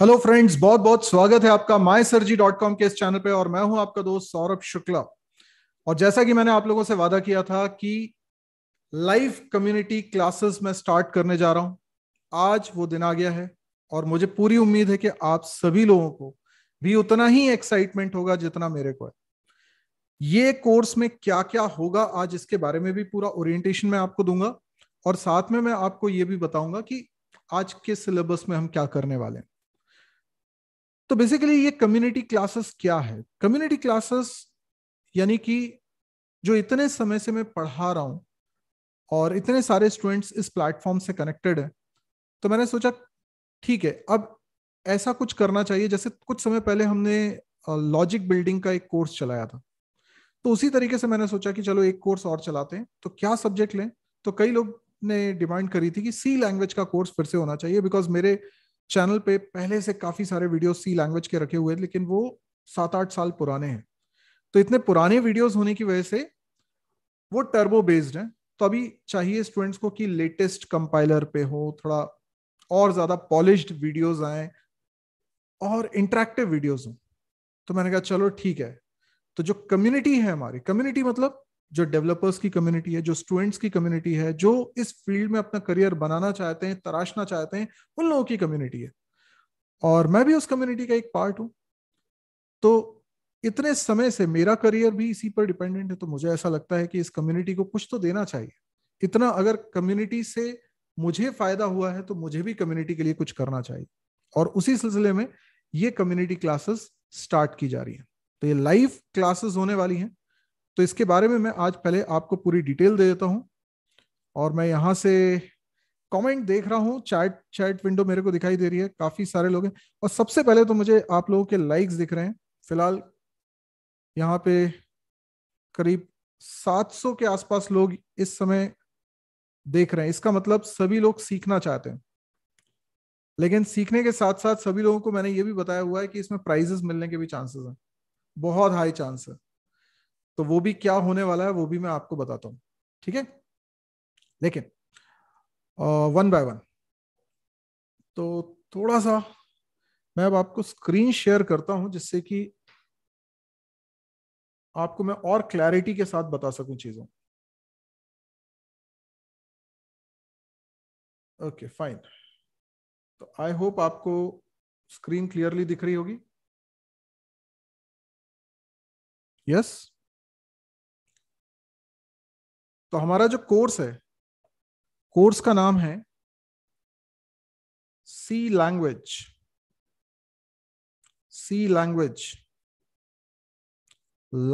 Hello friends बहुत बहुत स्वागत है आपका my sir G dot com के इस चैनल पे और मैं हूं आपका दोस्त सौरभ शुक्ला और जैसा कि मैंने आप लोगों से वादा किया था कि लाइव कम्युनिटी क्लासेस मैं स्टार्ट करने जा रहा हूं आज वो दिन आ गया है और मुझे पूरी उम्मीद है कि आप सभी लोगों को भी उतना ही एक्साइटमेंट होगा जितना मेरे को है ये कोर्स में क्या क्या होगा आज इसके बारे में भी पूरा ओरिएंटेशन मैं आपको दूंगा और साथ में मैं आपको ये भी बताऊंगा कि आज के सिलेबस में हम क्या करने वाले हैं तो बेसिकली ये कम्युनिटी क्लासेस क्या है कम्युनिटी क्लासेस यानी कि जो इतने समय से मैं पढ़ा रहा हूं और इतने सारे स्टूडेंट्स इस प्लेटफॉर्म से कनेक्टेड है तो मैंने सोचा ठीक है अब ऐसा कुछ करना चाहिए जैसे कुछ समय पहले हमने लॉजिक बिल्डिंग का एक कोर्स चलाया था तो उसी तरीके से मैंने सोचा कि चलो एक कोर्स और चलाते हैं तो क्या सब्जेक्ट लें तो कई लोग ने डिमांड करी थी कि सी लैंग्वेज का कोर्स फिर से होना चाहिए बिकॉज मेरे चैनल पे पहले से काफी सारे वीडियो सी लैंग्वेज के रखे हुए लेकिन वो सात आठ साल पुराने हैं तो इतने पुराने वीडियोस होने की वजह से वो टर्बो बेस्ड है तो अभी चाहिए स्टूडेंट्स को कि लेटेस्ट कंपाइलर पे हो थोड़ा और ज्यादा पॉलिश वीडियोज आए और इंटरेक्टिव वीडियोज हो तो मैंने कहा चलो ठीक है तो जो कम्युनिटी है हमारी कम्युनिटी मतलब जो डेवलपर्स की कम्युनिटी है जो स्टूडेंट्स की कम्युनिटी है जो इस फील्ड में अपना करियर बनाना चाहते हैं तराशना चाहते हैं उन लोगों की कम्युनिटी है और मैं भी उस कम्युनिटी का एक पार्ट हूँ तो इतने समय से मेरा करियर भी इसी पर डिपेंडेंट है तो मुझे ऐसा लगता है कि इस कम्युनिटी को कुछ तो देना चाहिए इतना अगर कम्युनिटी से मुझे फायदा हुआ है तो मुझे भी कम्युनिटी के लिए कुछ करना चाहिए और उसी सिलसिले में ये कम्युनिटी क्लासेस स्टार्ट की जा रही है तो ये लाइव क्लासेस होने वाली हैं तो इसके बारे में मैं आज पहले आपको पूरी डिटेल दे देता हूं और मैं यहाँ से कमेंट देख रहा हूँ चैट चैट विंडो मेरे को दिखाई दे रही है काफी सारे लोग हैं और सबसे पहले तो मुझे आप लोगों के लाइक्स दिख रहे हैं फिलहाल यहाँ पे करीब 700 के आसपास लोग इस समय देख रहे हैं इसका मतलब सभी लोग सीखना चाहते हैं लेकिन सीखने के साथ साथ सभी लोगों को मैंने ये भी बताया हुआ है कि इसमें प्राइजेस मिलने के भी चांसेस हैं बहुत हाई चांस है तो वो भी क्या होने वाला है वो भी मैं आपको बताता हूं ठीक है लेकिन वन बाय वन तो थोड़ा सा मैं अब आपको स्क्रीन शेयर करता हूं जिससे कि आपको मैं और क्लैरिटी के साथ बता सकूं चीजों ओके फाइन तो आई होप आपको स्क्रीन क्लियरली दिख रही होगी यस yes? तो हमारा जो कोर्स है कोर्स का नाम है C language C language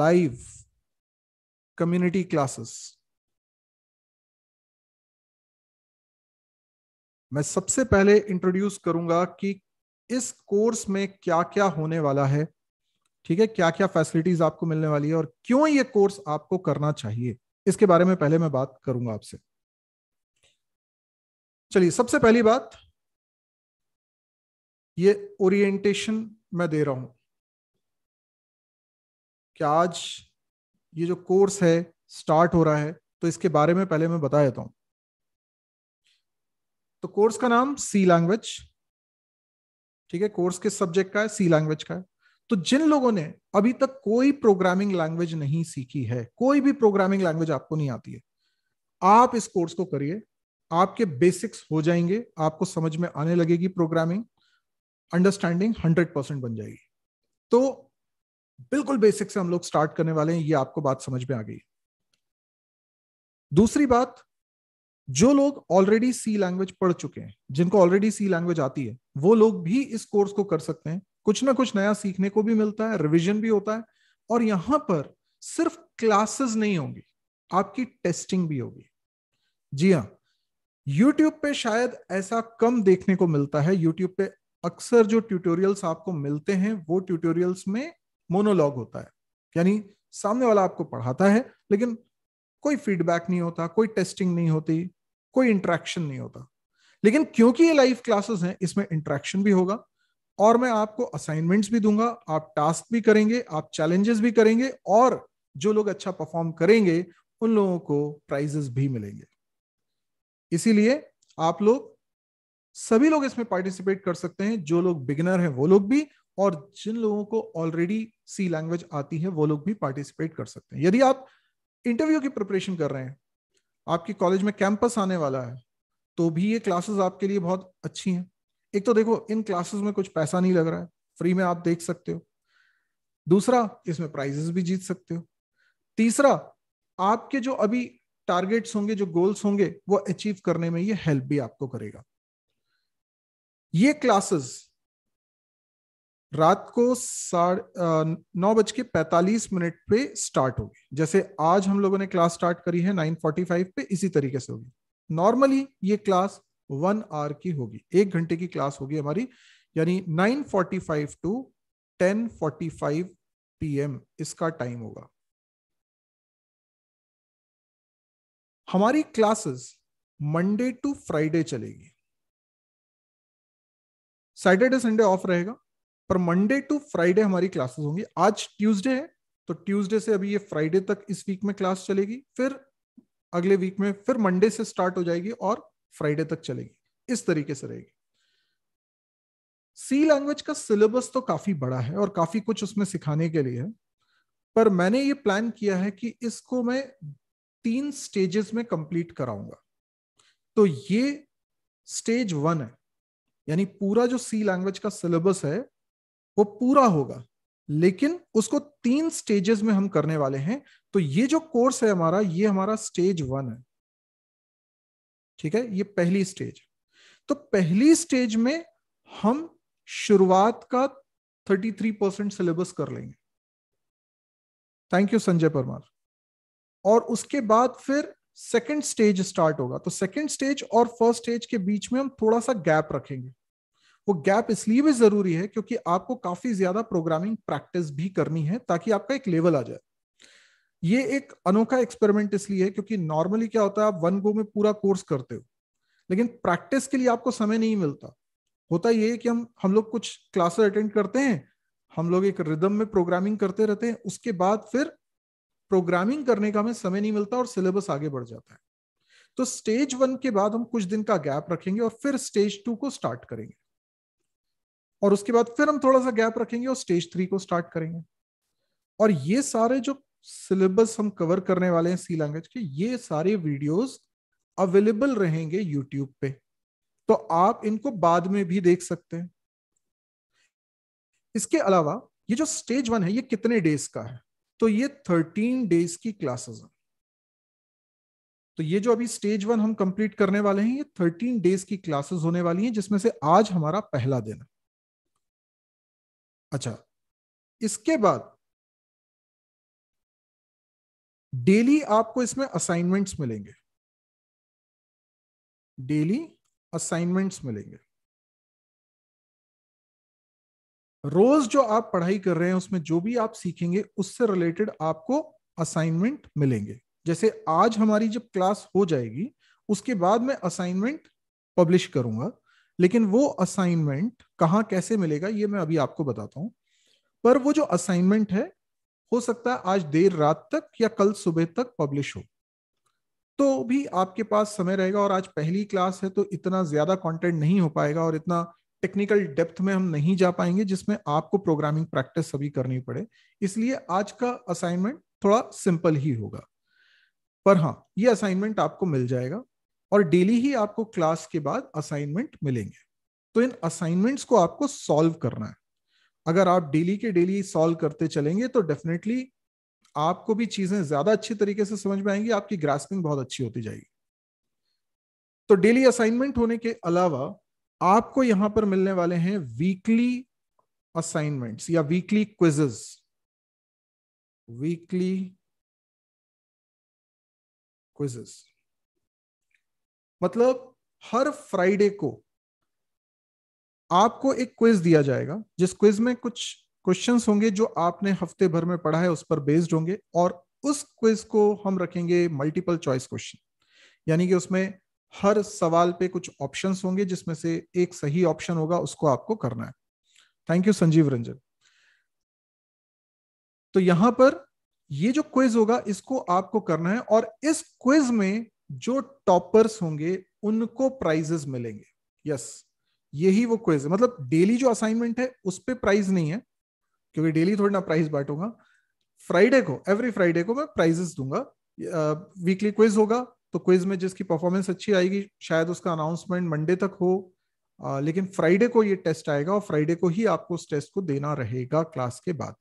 live community classes मैं सबसे पहले इंट्रोड्यूस करूंगा कि इस कोर्स में क्या क्या होने वाला है ठीक है क्या क्या फैसिलिटीज आपको मिलने वाली है और क्यों ये कोर्स आपको करना चाहिए इसके बारे में पहले मैं बात करूंगा आपसे चलिए सबसे पहली बात ये ओरिएंटेशन मैं दे रहा हूं कि आज ये जो कोर्स है स्टार्ट हो रहा है तो इसके बारे में पहले मैं बता देता हूं तो कोर्स का नाम सी लैंग्वेज ठीक है कोर्स किस सब्जेक्ट का है सी लैंग्वेज का है तो जिन लोगों ने अभी तक कोई प्रोग्रामिंग लैंग्वेज नहीं सीखी है कोई भी प्रोग्रामिंग लैंग्वेज आपको नहीं आती है आप इस कोर्स को करिए आपके बेसिक्स हो जाएंगे आपको समझ में आने लगेगी प्रोग्रामिंग अंडरस्टैंडिंग हंड्रेड परसेंट बन जाएगी तो बिल्कुल बेसिक से हम लोग स्टार्ट करने वाले हैं ये आपको बात समझ में आ गई दूसरी बात जो लोग ऑलरेडी सी लैंग्वेज पढ़ चुके हैं जिनको ऑलरेडी सी लैंग्वेज आती है वो लोग भी इस कोर्स को कर सकते हैं कुछ ना कुछ नया सीखने को भी मिलता है रिविजन भी होता है और यहां पर सिर्फ क्लासेस नहीं होंगी आपकी टेस्टिंग भी होगी जी हाँ YouTube पे शायद ऐसा कम देखने को मिलता है YouTube पे अक्सर जो ट्यूटोरियल्स आपको मिलते हैं वो ट्यूटोरियल्स में मोनोलॉग होता है यानी सामने वाला आपको पढ़ाता है लेकिन कोई फीडबैक नहीं होता कोई टेस्टिंग नहीं होती कोई इंट्रैक्शन नहीं होता लेकिन क्योंकि ये लाइव क्लासेस हैं इसमें इंट्रैक्शन भी होगा और मैं आपको असाइनमेंट्स भी दूंगा आप टास्क भी करेंगे आप चैलेंजेस भी करेंगे और जो लोग अच्छा परफॉर्म करेंगे उन लोगों को प्राइजेस भी मिलेंगे इसीलिए आप लोग सभी लोग इसमें पार्टिसिपेट कर सकते हैं जो लोग बिगिनर हैं वो लोग भी और जिन लोगों को ऑलरेडी सी लैंग्वेज आती है वो लोग भी पार्टिसिपेट कर सकते हैं यदि आप इंटरव्यू की प्रिपरेशन कर रहे हैं आपके कॉलेज में कैंपस आने वाला है तो भी ये क्लासेस आपके लिए बहुत अच्छी हैं एक तो देखो इन क्लासेस में कुछ पैसा नहीं लग रहा है फ्री में आप देख सकते हो दूसरा इसमें प्राइजेस भी जीत सकते हो तीसरा आपके जो अभी टारगेट्स होंगे जो गोल्स होंगे वो अचीव करने में ये हेल्प भी आपको करेगा ये क्लासेस रात को साढ़े नौ बज के पैतालीस मिनट पे स्टार्ट होगी जैसे आज हम लोगों ने क्लास स्टार्ट करी है नाइन फोर्टी फाइव पे इसी तरीके से होगी नॉर्मली ये क्लास वन आवर की होगी एक घंटे की क्लास होगी हमारी यानी 9:45 टू 10:45 पीएम इसका टाइम होगा हमारी क्लासेस मंडे टू फ्राइडे चलेगी सैटरडे संडे ऑफ रहेगा पर मंडे टू फ्राइडे हमारी क्लासेस होंगी आज ट्यूसडे है तो ट्यूसडे से अभी ये फ्राइडे तक इस वीक में क्लास चलेगी फिर अगले वीक में फिर मंडे से स्टार्ट हो जाएगी और फ्राइडे तक चलेगी इस तरीके से रहेगी सी लैंग्वेज का सिलेबस तो काफी बड़ा है और काफी कुछ उसमें सिखाने के लिए है पर मैंने ये प्लान किया है कि इसको मैं तीन स्टेजेस में कंप्लीट कराऊंगा तो ये स्टेज वन है यानी पूरा जो सी लैंग्वेज का सिलेबस है वो पूरा होगा लेकिन उसको तीन स्टेजेस में हम करने वाले हैं तो ये जो कोर्स है हमारा ये हमारा स्टेज वन है ठीक है ये पहली स्टेज तो पहली स्टेज में हम शुरुआत का 33 परसेंट सिलेबस कर लेंगे थैंक यू संजय परमार और उसके बाद फिर सेकेंड स्टेज स्टार्ट होगा तो सेकेंड स्टेज और फर्स्ट स्टेज के बीच में हम थोड़ा सा गैप रखेंगे वो गैप इसलिए भी जरूरी है क्योंकि आपको काफी ज्यादा प्रोग्रामिंग प्रैक्टिस भी करनी है ताकि आपका एक लेवल आ जाए ये एक अनोखा एक्सपेरिमेंट इसलिए है क्योंकि नॉर्मली क्या होता है आप वन गो में पूरा कोर्स करते हो लेकिन प्रैक्टिस के लिए आपको समय नहीं मिलता होता ये कि हम हम लोग कुछ क्लासेस अटेंड करते हैं हम लोग एक रिदम में प्रोग्रामिंग करते रहते हैं उसके बाद फिर प्रोग्रामिंग करने का हमें समय नहीं मिलता और सिलेबस आगे बढ़ जाता है तो स्टेज वन के बाद हम कुछ दिन का गैप रखेंगे और फिर स्टेज टू को स्टार्ट करेंगे और उसके बाद फिर हम थोड़ा सा गैप रखेंगे और स्टेज थ्री को स्टार्ट करेंगे और ये सारे जो सिलेबस हम कवर करने वाले हैं सी लैंग्वेज के ये सारे वीडियोस अवेलेबल रहेंगे यूट्यूब पे तो आप इनको बाद में भी देख सकते हैं इसके अलावा ये जो स्टेज वन है ये कितने डेज का है तो ये थर्टीन डेज की क्लासेस है तो ये जो अभी स्टेज वन हम कंप्लीट करने वाले हैं ये थर्टीन डेज की क्लासेस होने वाली हैं जिसमें से आज हमारा पहला दिन अच्छा इसके बाद डेली आपको इसमें असाइनमेंट्स मिलेंगे डेली असाइनमेंट्स मिलेंगे रोज जो आप पढ़ाई कर रहे हैं उसमें जो भी आप सीखेंगे उससे रिलेटेड आपको असाइनमेंट मिलेंगे जैसे आज हमारी जब क्लास हो जाएगी उसके बाद मैं असाइनमेंट पब्लिश करूंगा लेकिन वो असाइनमेंट कहाँ कैसे मिलेगा ये मैं अभी आपको बताता हूं पर वो जो असाइनमेंट है हो सकता है आज देर रात तक या कल सुबह तक पब्लिश हो तो भी आपके पास समय रहेगा और आज पहली क्लास है तो इतना ज्यादा कंटेंट नहीं हो पाएगा और इतना टेक्निकल डेप्थ में हम नहीं जा पाएंगे जिसमें आपको प्रोग्रामिंग प्रैक्टिस सभी करनी पड़े इसलिए आज का असाइनमेंट थोड़ा सिंपल ही होगा पर हाँ ये असाइनमेंट आपको मिल जाएगा और डेली ही आपको क्लास के बाद असाइनमेंट मिलेंगे तो इन असाइनमेंट्स को आपको सॉल्व करना है अगर आप डेली के डेली सॉल्व करते चलेंगे तो डेफिनेटली आपको भी चीजें ज्यादा अच्छी तरीके से समझ में आएंगी आपकी ग्रास्पिंग बहुत अच्छी होती जाएगी तो डेली असाइनमेंट होने के अलावा आपको यहां पर मिलने वाले हैं वीकली असाइनमेंट्स या वीकली क्विजेस वीकली क्विजेस मतलब हर फ्राइडे को आपको एक क्विज दिया जाएगा जिस क्विज में कुछ क्वेश्चंस होंगे जो आपने हफ्ते भर में पढ़ा है उस पर बेस्ड होंगे और उस क्विज को हम रखेंगे मल्टीपल चॉइस क्वेश्चन यानी कि उसमें हर सवाल पे कुछ ऑप्शंस होंगे जिसमें से एक सही ऑप्शन होगा उसको आपको करना है थैंक यू संजीव रंजन तो यहां पर ये जो क्विज होगा इसको आपको करना है और इस क्विज में जो टॉपर्स होंगे उनको प्राइजेस मिलेंगे यस यही वो क्विज है मतलब डेली जो असाइनमेंट है उस पर प्राइज नहीं है क्योंकि डेली थोड़ी ना प्राइज बांटूंगा फ्राइडे को एवरी फ्राइडे को मैं प्राइजेस दूंगा वीकली क्विज होगा तो क्विज में जिसकी परफॉर्मेंस अच्छी आएगी शायद उसका अनाउंसमेंट मंडे तक हो आ, लेकिन फ्राइडे को ये टेस्ट आएगा और फ्राइडे को ही आपको उस टेस्ट को देना रहेगा क्लास के बाद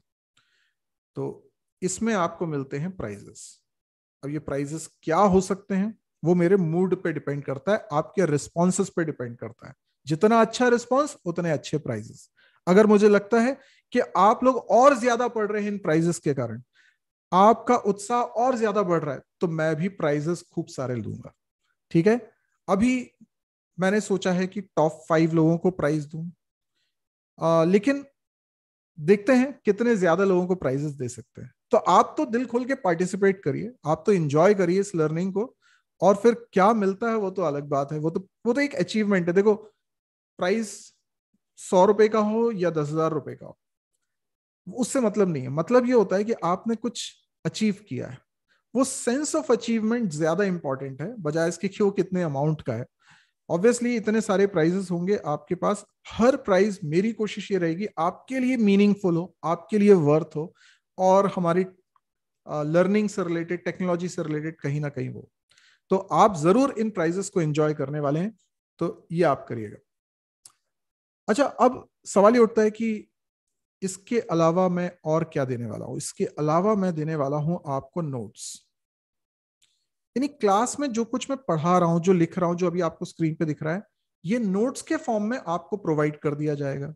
तो इसमें आपको मिलते हैं प्राइजेस अब ये प्राइजेस क्या हो सकते हैं वो मेरे मूड पे डिपेंड करता है आपके रिस्पॉन्सेस पे डिपेंड करता है जितना अच्छा रिस्पॉन्स उतने अच्छे प्राइजेस अगर मुझे लगता है कि आप लोग और ज्यादा पढ़ रहे हैं इन प्राइजेस के कारण आपका उत्साह और ज्यादा बढ़ रहा है तो मैं भी प्राइजेस खूब सारे लूंगा ठीक है अभी मैंने सोचा है कि टॉप फाइव लोगों को प्राइज दू लेकिन देखते हैं कितने ज्यादा लोगों को प्राइजेस दे सकते हैं तो आप तो दिल खोल के पार्टिसिपेट करिए आप तो इंजॉय करिए इस लर्निंग को और फिर क्या मिलता है वो तो अलग बात है वो तो वो तो एक अचीवमेंट है देखो प्राइस सौ रुपए का हो या दस हजार रुपए का हो उससे मतलब नहीं है मतलब ये होता है कि आपने कुछ अचीव किया है वो सेंस ऑफ अचीवमेंट ज्यादा इंपॉर्टेंट है बजाय इसके कि वो कितने अमाउंट का है ऑब्वियसली इतने सारे प्राइजेस होंगे आपके पास हर प्राइज मेरी कोशिश ये रहेगी आपके लिए मीनिंगफुल हो आपके लिए वर्थ हो और हमारी लर्निंग से रिलेटेड टेक्नोलॉजी से रिलेटेड कहीं ना कहीं वो तो आप जरूर इन प्राइजेस को एंजॉय करने वाले हैं तो ये आप करिएगा अच्छा अब सवाल ये उठता है कि इसके अलावा मैं और क्या देने वाला हूं इसके अलावा मैं देने वाला हूं आपको नोट्स यानी क्लास में जो कुछ मैं पढ़ा रहा हूं जो लिख रहा हूं जो अभी आपको स्क्रीन पे दिख रहा है ये नोट्स के फॉर्म में आपको प्रोवाइड कर दिया जाएगा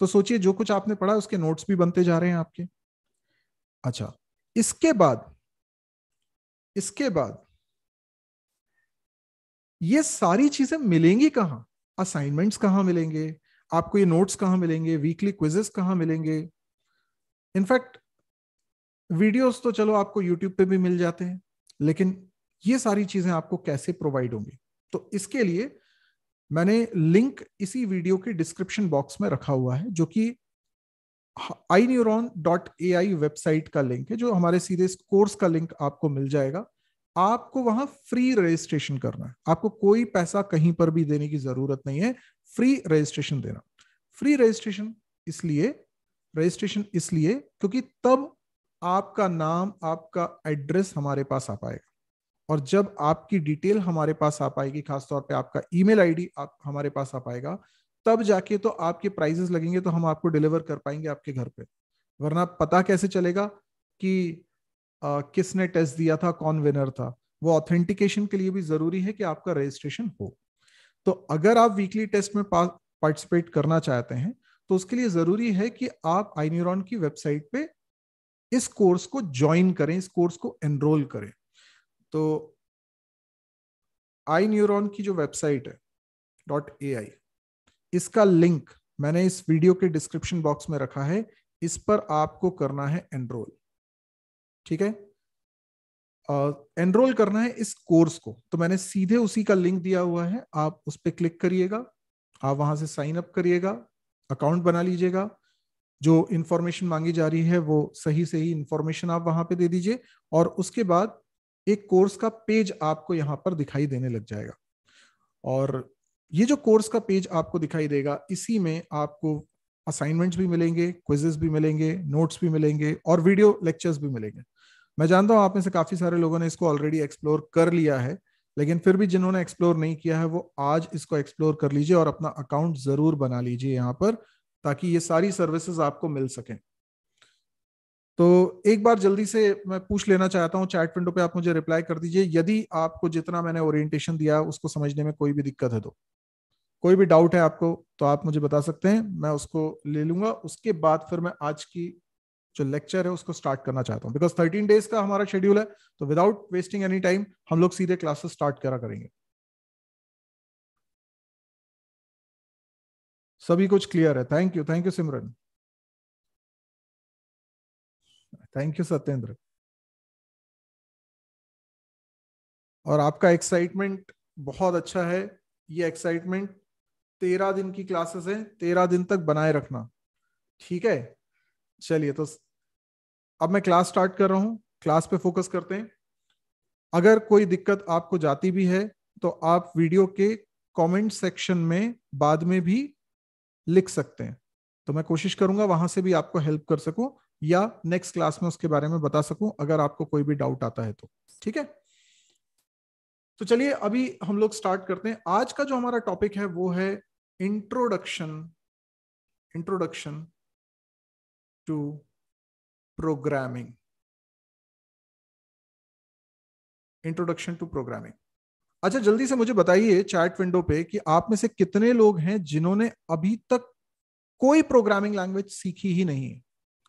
तो सोचिए जो कुछ आपने पढ़ा उसके नोट्स भी बनते जा रहे हैं आपके अच्छा इसके बाद इसके बाद ये सारी चीजें मिलेंगी कहां असाइनमेंट्स कहां मिलेंगे आपको ये नोट्स कहाँ मिलेंगे वीकली क्विजेस कहाँ मिलेंगे इनफैक्ट वीडियोस तो चलो आपको यूट्यूब पे भी मिल जाते हैं लेकिन ये सारी चीजें आपको कैसे प्रोवाइड होंगी तो इसके लिए मैंने लिंक इसी वीडियो के डिस्क्रिप्शन बॉक्स में रखा हुआ है जो कि I dot A I website का लिंक है जो हमारे सीधे कोर्स का लिंक आपको मिल जाएगा आपको वहां फ्री रजिस्ट्रेशन करना है आपको कोई पैसा कहीं पर भी देने की जरूरत नहीं है फ्री रजिस्ट्रेशन देना फ्री रजिस्ट्रेशन इसलिए रजिस्ट्रेशन इसलिए क्योंकि तब आपका नाम आपका एड्रेस हमारे पास आ पाएगा और जब आपकी डिटेल हमारे पास आ पाएगी खासतौर पे आपका ईमेल आईडी आप हमारे पास आ पाएगा तब जाके तो आपके प्राइजेस लगेंगे तो हम आपको डिलीवर कर पाएंगे आपके घर पे वरना पता कैसे चलेगा कि किसने टेस्ट दिया था कौन विनर था वो ऑथेंटिकेशन के लिए भी जरूरी है कि आपका रजिस्ट्रेशन हो तो अगर आप वीकली टेस्ट में पार्टिसिपेट करना चाहते हैं तो उसके लिए जरूरी है कि आप आईन्यूरॉन की वेबसाइट पे इस कोर्स को ज्वाइन करें इस कोर्स को एनरोल करें तो आई न्यूरोन की जो वेबसाइट है डॉट ए आई इसका लिंक मैंने इस वीडियो के डिस्क्रिप्शन बॉक्स में रखा है इस पर आपको करना है एनरोल ठीक है एनरोल uh, करना है इस कोर्स को तो मैंने सीधे उसी का लिंक दिया हुआ है आप उस पर क्लिक करिएगा आप वहां से साइन अप करिएगा अकाउंट बना लीजिएगा जो इंफॉर्मेशन मांगी जा रही है वो सही सही इंफॉर्मेशन आप वहां पे दे दीजिए और उसके बाद एक कोर्स का पेज आपको यहाँ पर दिखाई देने लग जाएगा और ये जो कोर्स का पेज आपको दिखाई देगा इसी में आपको असाइनमेंट्स भी मिलेंगे क्विजेस भी मिलेंगे नोट्स भी मिलेंगे और वीडियो लेक्चर्स भी मिलेंगे मैं जानता हूँ आप में से काफी सारे लोगों ने इसको ऑलरेडी एक्सप्लोर कर लिया है लेकिन फिर भी जिन्होंने एक्सप्लोर नहीं किया है वो आज इसको एक्सप्लोर कर लीजिए और अपना अकाउंट जरूर बना लीजिए यहाँ पर ताकि ये सारी सर्विसेज आपको मिल सके तो एक बार जल्दी से मैं पूछ लेना चाहता हूँ चैट विंडो पे आप मुझे रिप्लाई कर दीजिए यदि आपको जितना मैंने ओरिएंटेशन दिया उसको समझने में कोई भी दिक्कत है तो कोई भी डाउट है आपको तो आप मुझे बता सकते हैं मैं उसको ले लूंगा उसके बाद फिर मैं आज की जो लेक्चर है उसको स्टार्ट करना चाहता हूँ बिकॉज थर्टीन डेज का हमारा शेड्यूल है तो विदाउट वेस्टिंग एनी टाइम हम लोग सीधे क्लासेस स्टार्ट करा करेंगे सभी कुछ क्लियर है thank you thank you Simran thank you Satyendra और आपका एक्साइटमेंट बहुत अच्छा है ये एक्साइटमेंट तेरह दिन की क्लासेस है तेरह दिन तक बनाए रखना ठीक है चलिए तो अब मैं क्लास स्टार्ट कर रहा हूं क्लास पे फोकस करते हैं अगर कोई दिक्कत आपको जाती भी है तो आप वीडियो के कमेंट सेक्शन में बाद में भी लिख सकते हैं तो मैं कोशिश करूंगा वहां से भी आपको हेल्प कर सकूं या नेक्स्ट क्लास में उसके बारे में बता सकूं अगर आपको कोई भी डाउट आता है तो ठीक है तो चलिए अभी हम लोग स्टार्ट करते हैं आज का जो हमारा टॉपिक है वो है introduction introduction to programming introduction to programming अच्छा जल्दी से मुझे बताइए चैट विंडो पे कि आप में से कितने लोग हैं जिन्होंने अभी तक कोई प्रोग्रामिंग लैंग्वेज सीखी ही नहीं है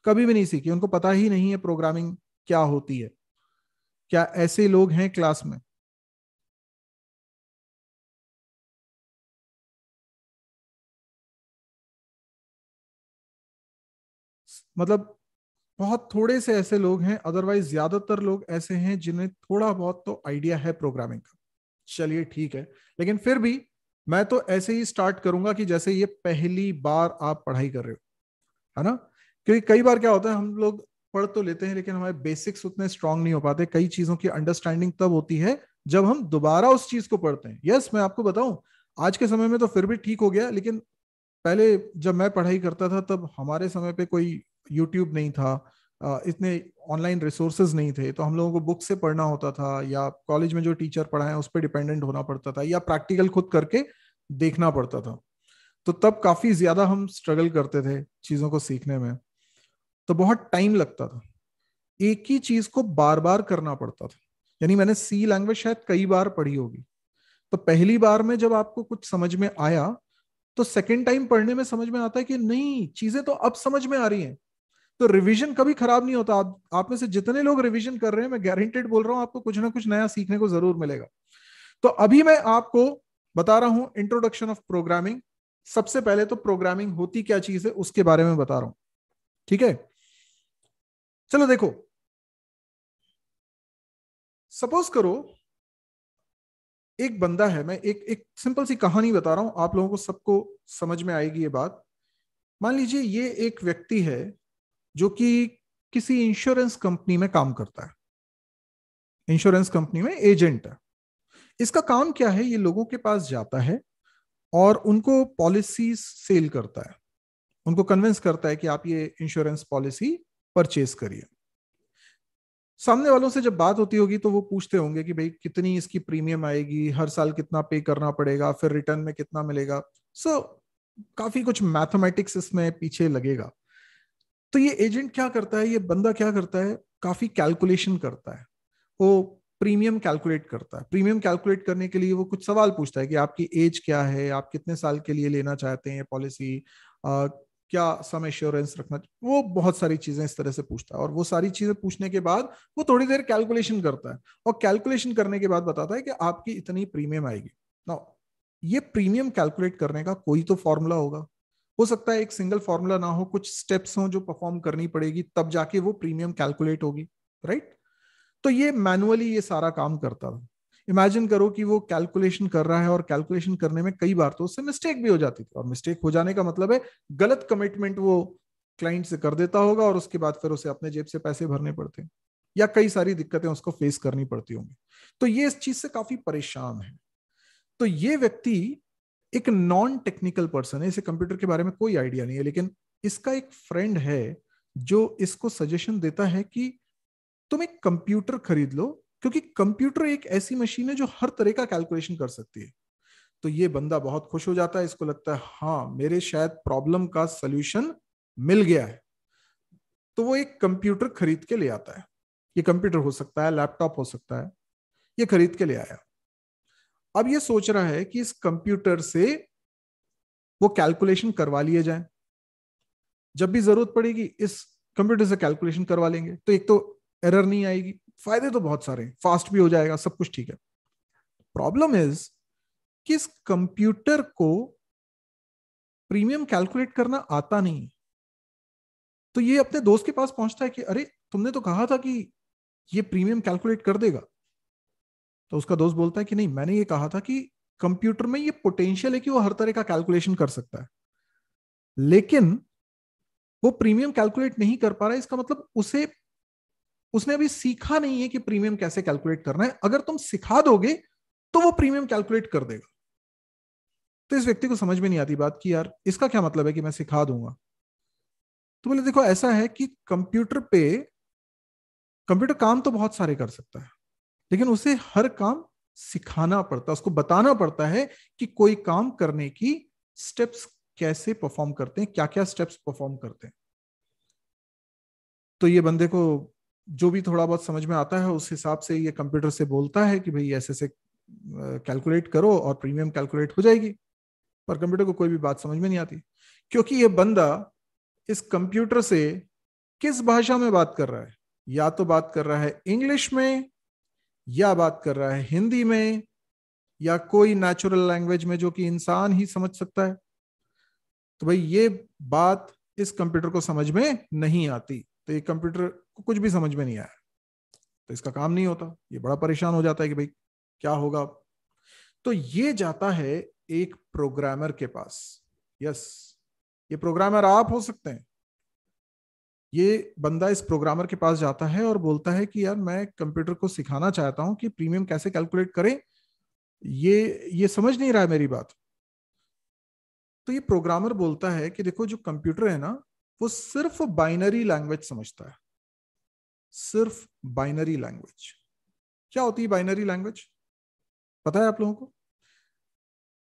कभी भी नहीं सीखी उनको पता ही नहीं है प्रोग्रामिंग क्या होती है क्या ऐसे लोग हैं क्लास में मतलब बहुत थोड़े से ऐसे लोग हैं अदरवाइज ज्यादातर लोग ऐसे हैं जिन्हें थोड़ा बहुत तो आइडिया है प्रोग्रामिंग का चलिए ठीक है लेकिन फिर भी मैं तो ऐसे ही स्टार्ट करूंगा कि जैसे ये पहली बार आप पढ़ाई कर रहे हो है ना क्योंकि कई बार क्या होता है हम लोग पढ़ तो लेते हैं लेकिन हमारे बेसिक्स उतने स्ट्रांग नहीं हो पाते कई चीजों की अंडरस्टैंडिंग तब होती है जब हम दोबारा उस चीज को पढ़ते हैं यस मैं आपको बताऊं आज के समय में तो फिर भी ठीक हो गया लेकिन पहले जब मैं पढ़ाई करता था तब हमारे समय पे कोई यूट्यूब नहीं था इतने ऑनलाइन रिसोर्सेज नहीं थे तो हम लोगों को बुक से पढ़ना होता था या कॉलेज में जो टीचर पढ़ाए उस पर डिपेंडेंट होना पड़ता था या प्रैक्टिकल खुद करके देखना पड़ता था तो तब काफ़ी ज़्यादा हम स्ट्रगल करते थे चीज़ों को सीखने में तो बहुत टाइम लगता था एक ही चीज़ को बार बार करना पड़ता था यानी मैंने सी लैंग्वेज शायद कई बार पढ़ी होगी तो पहली बार में जब आपको कुछ समझ में आया तो सेकेंड टाइम पढ़ने में समझ में आता है कि नहीं चीजें तो अब समझ में आ रही हैं तो रिविजन कभी खराब नहीं होता आप, आप में से जितने लोग रिविजन कर रहे हैं मैं गारंटेड बोल रहा हूं आपको कुछ ना कुछ नया सीखने को जरूर मिलेगा तो अभी मैं आपको बता रहा हूं इंट्रोडक्शन ऑफ प्रोग्रामिंग सबसे पहले तो प्रोग्रामिंग होती क्या चीज है उसके बारे में बता रहा हूं ठीक है चलो देखो सपोज करो एक बंदा है मैं एक एक सिंपल सी कहानी बता रहा हूं आप लोगों को सबको समझ में आएगी ये बात मान लीजिए ये एक व्यक्ति है जो कि किसी इंश्योरेंस कंपनी में काम करता है इंश्योरेंस कंपनी में एजेंट है इसका काम क्या है ये लोगों के पास जाता है और उनको पॉलिसी सेल करता है उनको कन्विंस करता है कि आप ये इंश्योरेंस पॉलिसी परचेस करिए सामने वालों से जब बात होती होगी तो वो पूछते होंगे कि भाई कितनी इसकी प्रीमियम आएगी हर साल कितना पे करना पड़ेगा फिर रिटर्न में कितना मिलेगा सो so, काफी कुछ मैथमेटिक्स इसमें पीछे लगेगा तो ये एजेंट क्या करता है ये बंदा क्या करता है काफी कैलकुलेशन करता है वो प्रीमियम कैलकुलेट करता है प्रीमियम कैलकुलेट करने के लिए वो कुछ सवाल पूछता है कि आपकी एज क्या है आप कितने साल के लिए लेना चाहते हैं पॉलिसी क्या सम एश्योरेंस रखना वो बहुत सारी चीजें इस तरह से पूछता है और वो सारी चीजें पूछने के बाद वो थोड़ी देर कैलकुलेशन करता है और कैलकुलेशन करने के बाद बताता है कि आपकी इतनी प्रीमियम आएगी ना ये प्रीमियम कैलकुलेट करने का कोई तो फॉर्मूला होगा हो सकता है एक सिंगल फॉर्मूला ना हो कुछ स्टेप्स हो जो परफॉर्म करनी पड़ेगी तब जाके वो प्रीमियम कैलकुलेट होगी राइट तो ये मैनुअली ये सारा काम करता था इमेजिन करो कि वो कैलकुलेशन कर रहा है और कैलकुलेशन करने में कई बार तो उससे मिस्टेक भी हो जाती थी और मिस्टेक हो जाने का मतलब है गलत कमिटमेंट वो क्लाइंट से कर देता होगा और उसके बाद फिर उसे अपने जेब से पैसे भरने पड़ते हैं या कई सारी दिक्कतें उसको फेस करनी पड़ती होंगी तो ये इस चीज से काफी परेशान है तो ये व्यक्ति एक नॉन टेक्निकल पर्सन है इसे कंप्यूटर के बारे में कोई आइडिया नहीं है लेकिन इसका एक फ्रेंड है जो इसको सजेशन देता है कि तुम एक कंप्यूटर खरीद लो क्योंकि कंप्यूटर एक ऐसी मशीन है जो हर तरह का कैलकुलेशन कर सकती है तो ये बंदा बहुत खुश हो जाता है इसको लगता है हाँ मेरे शायद प्रॉब्लम का सोल्यूशन मिल गया है तो वो एक कंप्यूटर खरीद के ले आता है ये कंप्यूटर हो सकता है लैपटॉप हो सकता है ये खरीद के ले आया अब ये सोच रहा है कि इस कंप्यूटर से वो कैलकुलेशन करवा लिए जाए जब भी जरूरत पड़ेगी इस कंप्यूटर से कैलकुलेशन करवा लेंगे तो एक तो एरर नहीं आएगी फायदे तो बहुत सारे फास्ट भी हो जाएगा सब कुछ ठीक है प्रॉब्लम इज कि इस कंप्यूटर को प्रीमियम कैलकुलेट करना आता नहीं तो ये अपने दोस्त के पास पहुंचता है कि अरे तुमने तो कहा था कि ये प्रीमियम कैलकुलेट कर देगा तो उसका दोस्त बोलता है कि नहीं मैंने ये कहा था कि कंप्यूटर में ये पोटेंशियल है कि वो हर तरह का कैलकुलेशन कर सकता है लेकिन वो प्रीमियम कैलकुलेट नहीं कर पा रहा है इसका मतलब उसे उसने अभी सीखा नहीं है कि प्रीमियम कैसे कैलकुलेट करना है अगर तुम सिखा दोगे तो वो प्रीमियम कैलकुलेट कर देगा तो इस व्यक्ति को समझ में नहीं आती बात कि यार इसका क्या मतलब है कि मैं सिखा दूंगा तो बोले देखो ऐसा है कि कंप्यूटर पे कंप्यूटर काम तो बहुत सारे कर सकता है लेकिन उसे हर काम सिखाना पड़ता है उसको बताना पड़ता है कि कोई काम करने की स्टेप्स कैसे परफॉर्म करते हैं क्या क्या स्टेप्स परफॉर्म करते हैं तो ये बंदे को जो भी थोड़ा बहुत समझ में आता है उस हिसाब से ये कंप्यूटर से बोलता है कि भाई ऐसे ऐसे कैलकुलेट करो और प्रीमियम कैलकुलेट हो जाएगी पर कंप्यूटर को कोई भी बात समझ में नहीं आती क्योंकि ये बंदा इस कंप्यूटर से किस भाषा में बात कर रहा है या तो बात कर रहा है इंग्लिश में या बात कर रहा है हिंदी में या कोई नेचुरल लैंग्वेज में जो कि इंसान ही समझ सकता है तो भाई ये बात इस कंप्यूटर को समझ में नहीं आती तो ये कंप्यूटर को कुछ भी समझ में नहीं आया तो इसका काम नहीं होता ये बड़ा परेशान हो जाता है कि भाई क्या होगा तो ये जाता है एक प्रोग्रामर के पास यस ये प्रोग्रामर आप हो सकते हैं ये बंदा इस प्रोग्रामर के पास जाता है और बोलता है कि यार मैं कंप्यूटर को सिखाना चाहता हूं कि प्रीमियम कैसे कैलकुलेट करें ये ये समझ नहीं रहा है मेरी बात तो ये प्रोग्रामर बोलता है कि देखो जो कंप्यूटर है ना वो सिर्फ बाइनरी लैंग्वेज समझता है सिर्फ बाइनरी लैंग्वेज क्या होती है बाइनरी लैंग्वेज पता है आप लोगों को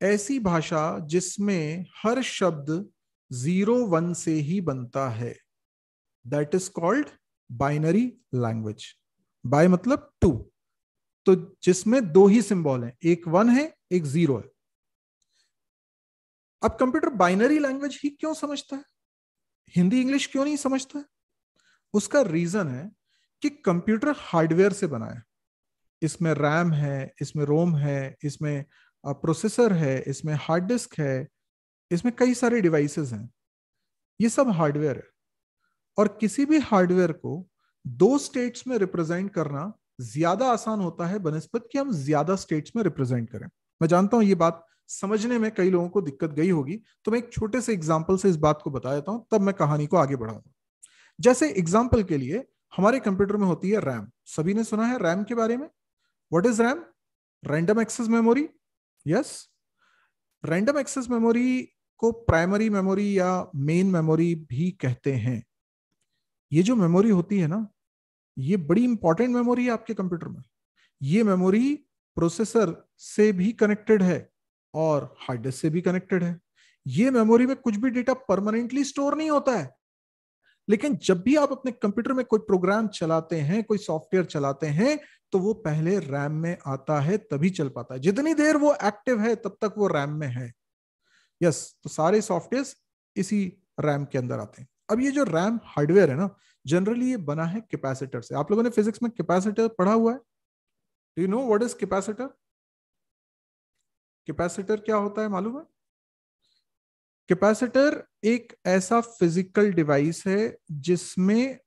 ऐसी भाषा जिसमें हर शब्द जीरो वन से ही बनता है that is called binary language bi मतलब टू तो जिसमें दो ही सिंबल हैं एक वन है एक जीरो है अब कंप्यूटर बाइनरी लैंग्वेज ही क्यों समझता है हिंदी इंग्लिश क्यों नहीं समझता है उसका रीजन है कि कंप्यूटर हार्डवेयर से बना है इसमें रैम है इसमें रोम है इसमें प्रोसेसर है इसमें हार्ड डिस्क है इसमें कई सारे डिवाइसेस हैं ये सब हार्डवेयर है और किसी भी हार्डवेयर को दो स्टेट्स में रिप्रेजेंट करना ज्यादा आसान होता है बनस्पत कि हम ज्यादा स्टेट्स में रिप्रेजेंट करें मैं जानता हूं ये बात समझने में कई लोगों को दिक्कत गई होगी तो मैं एक छोटे से एग्जाम्पल से इस बात को बता देता हूं तब मैं कहानी को आगे बढ़ाऊंगा जैसे एग्जाम्पल के लिए हमारे कंप्यूटर में होती है रैम सभी ने सुना है रैम के बारे में what is RAM random access memory yes random access memory को प्राइमरी मेमोरी या मेन मेमोरी भी कहते हैं ये जो मेमोरी होती है ना ये बड़ी इंपॉर्टेंट मेमोरी है आपके कंप्यूटर में ये मेमोरी प्रोसेसर से भी कनेक्टेड है और हार्ड डिस्क से भी कनेक्टेड है ये मेमोरी में कुछ भी डेटा परमानेंटली स्टोर नहीं होता है लेकिन जब भी आप अपने कंप्यूटर में कोई प्रोग्राम चलाते हैं कोई सॉफ्टवेयर चलाते हैं तो वो पहले रैम में आता है तभी चल पाता है जितनी देर वो एक्टिव है तब तक वो रैम में है यस तो सारे सॉफ्टवेयर इसी रैम के अंदर आते हैं अब ये जो रैम हार्डवेयर है ना जनरली ये बना है कैपेसिटर से आप लोगों ने फिजिक्स में कैपेसिटर पढ़ा हुआ है do you know what is capacitor capacitor क्या होता है मालूम है कैपेसिटर एक ऐसा फिजिकल डिवाइस है जिसमें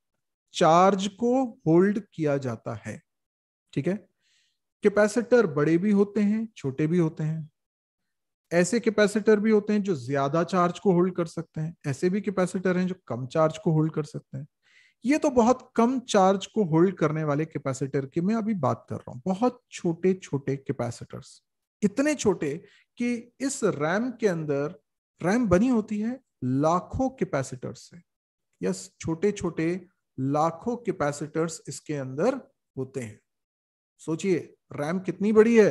चार्ज को होल्ड किया जाता है ठीक है कैपेसिटर बड़े भी होते हैं छोटे भी होते हैं ऐसे कैपेसिटर भी होते हैं जो ज्यादा चार्ज को होल्ड कर सकते हैं ऐसे भी कैपेसिटर हैं जो कम चार्ज को होल्ड कर सकते हैं ये तो बहुत कम चार्ज को होल्ड करने वाले कैपेसिटर की मैं अभी बात कर रहा हूं बहुत छोटे छोटे कैपेसिटर्स इतने छोटे कि इस रैम के अंदर रैम बनी होती है लाखों कैपेसिटर्स से यस छोटे छोटे लाखों कैपेसिटर्स इसके अंदर होते हैं सोचिए रैम कितनी बड़ी है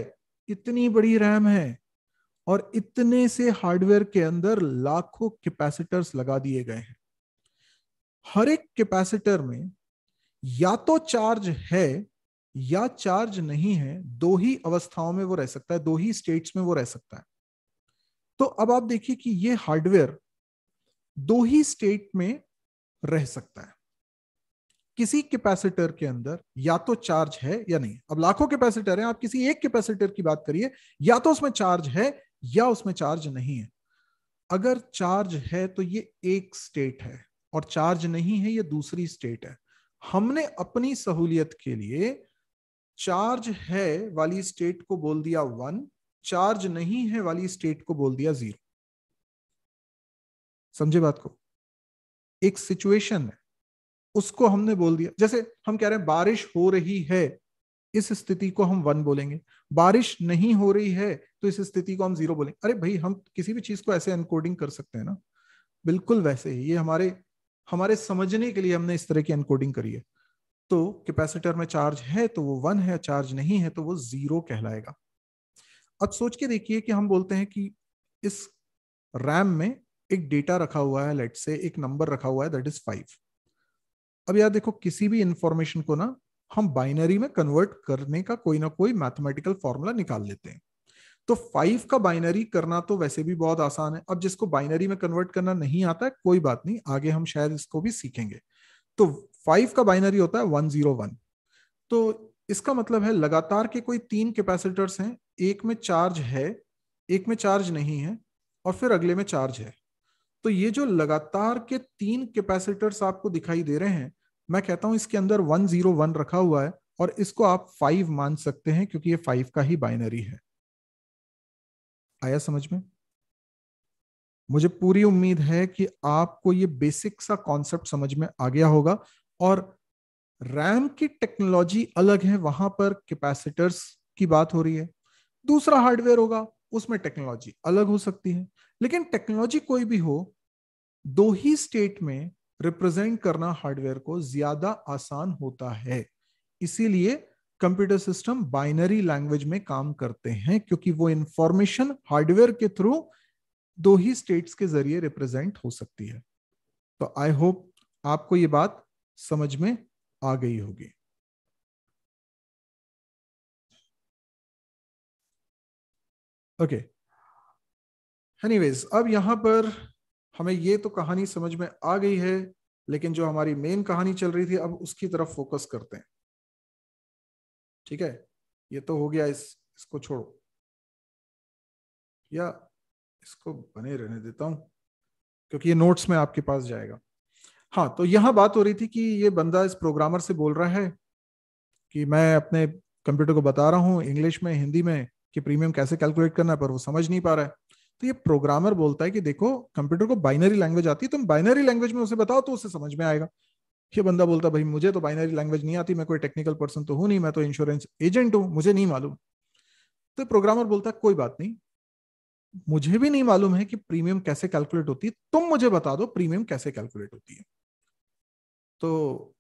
इतनी बड़ी रैम है और इतने से हार्डवेयर के अंदर लाखों कैपेसिटर्स लगा दिए गए हैं हर एक कैपेसिटर में या तो चार्ज है या चार्ज नहीं है दो ही अवस्थाओं में वो रह सकता है दो ही स्टेट्स में वो रह सकता है तो अब आप देखिए कि ये हार्डवेयर दो ही स्टेट में रह सकता है किसी कैपेसिटर के अंदर या तो चार्ज है या नहीं अब लाखों कैपेसिटर हैं आप किसी एक कैपेसिटर की बात करिए या तो उसमें चार्ज है या उसमें चार्ज नहीं है अगर चार्ज है तो ये एक स्टेट है और चार्ज नहीं है ये दूसरी स्टेट है हमने अपनी सहूलियत के लिए चार्ज है वाली स्टेट को बोल दिया वन चार्ज नहीं है वाली स्टेट को बोल दिया जीरो समझे बात को एक सिचुएशन है उसको हमने बोल दिया जैसे हम कह रहे हैं बारिश हो रही है इस स्थिति को हम वन बोलेंगे बारिश नहीं हो रही है तो इस स्थिति को हम जीरो बोलेंगे अरे भाई हम किसी भी चीज को ऐसे एनकोडिंग कर सकते हैं ना बिल्कुल वैसे ही ये हमारे हमारे समझने के लिए हमने इस तरह की एनकोडिंग करी है तो कैपेसिटर में चार्ज है तो वो वन है चार्ज नहीं है तो वो जीरो कहलाएगा अब सोच के देखिए कि हम बोलते हैं कि इस रैम में एक डेटा रखा हुआ है लेट से एक नंबर रखा हुआ है दैट इज फाइव अब यार देखो किसी भी इंफॉर्मेशन को ना हम बाइनरी में कन्वर्ट करने का कोई ना कोई मैथमेटिकल फॉर्मूला निकाल लेते हैं तो फाइव का बाइनरी करना तो वैसे भी बहुत आसान है अब जिसको बाइनरी में कन्वर्ट करना नहीं आता है कोई बात नहीं आगे हम शायद इसको भी सीखेंगे तो फाइव का बाइनरी होता है वन जीरो वन तो इसका मतलब है लगातार के कोई तीन कैपेसिटर्स हैं एक में चार्ज है एक में चार्ज नहीं है और फिर अगले में चार्ज है तो ये जो लगातार के तीन कैपेसिटर्स आपको दिखाई दे रहे हैं मैं कहता हूं इसके अंदर वन जीरो वन रखा हुआ है और इसको आप फाइव मान सकते हैं क्योंकि ये फाइव का ही बाइनरी है आया समझ में मुझे पूरी उम्मीद है कि आपको ये बेसिक सा कॉन्सेप्ट समझ में आ गया होगा और रैम की टेक्नोलॉजी अलग है वहां पर कैपेसिटर्स की बात हो रही है दूसरा हार्डवेयर होगा उसमें टेक्नोलॉजी अलग हो सकती है लेकिन टेक्नोलॉजी कोई भी हो दो ही स्टेट में रिप्रेजेंट करना हार्डवेयर को ज्यादा आसान होता है इसीलिए कंप्यूटर सिस्टम बाइनरी लैंग्वेज में काम करते हैं क्योंकि वो इंफॉर्मेशन हार्डवेयर के थ्रू दो ही स्टेट्स के जरिए रिप्रेजेंट हो सकती है तो आई होप आपको ये बात समझ में आ गई होगी ओके okay. एनीवेज अब यहां पर हमें ये तो कहानी समझ में आ गई है लेकिन जो हमारी मेन कहानी चल रही थी अब उसकी तरफ फोकस करते हैं ठीक है ये तो हो गया इस इसको छोड़ो या इसको बने रहने देता हूं क्योंकि ये नोट्स में आपके पास जाएगा हाँ तो यहां बात हो रही थी कि ये बंदा इस प्रोग्रामर से बोल रहा है कि मैं अपने कंप्यूटर को बता रहा हूं इंग्लिश में हिंदी में कि प्रीमियम कैसे कैलकुलेट करना है पर वो समझ नहीं पा रहा है तो ये प्रोग्रामर बोलता है कि देखो कंप्यूटर को बाइनरी लैंग्वेज आती है तुम बाइनरी लैंग्वेज में उसे बताओ तो उसे समझ में आएगा ये बंदा बोलता है भाई मुझे तो बाइनरी लैंग्वेज नहीं आती मैं कोई टेक्निकल पर्सन तो हूँ नहीं मैं तो इंश्योरेंस एजेंट हूँ मुझे नहीं मालूम तो प्रोग्रामर बोलता है कोई बात नहीं मुझे भी नहीं मालूम है कि प्रीमियम कैसे कैलकुलेट होती है तुम मुझे बता दो प्रीमियम कैसे कैलकुलेट होती है तो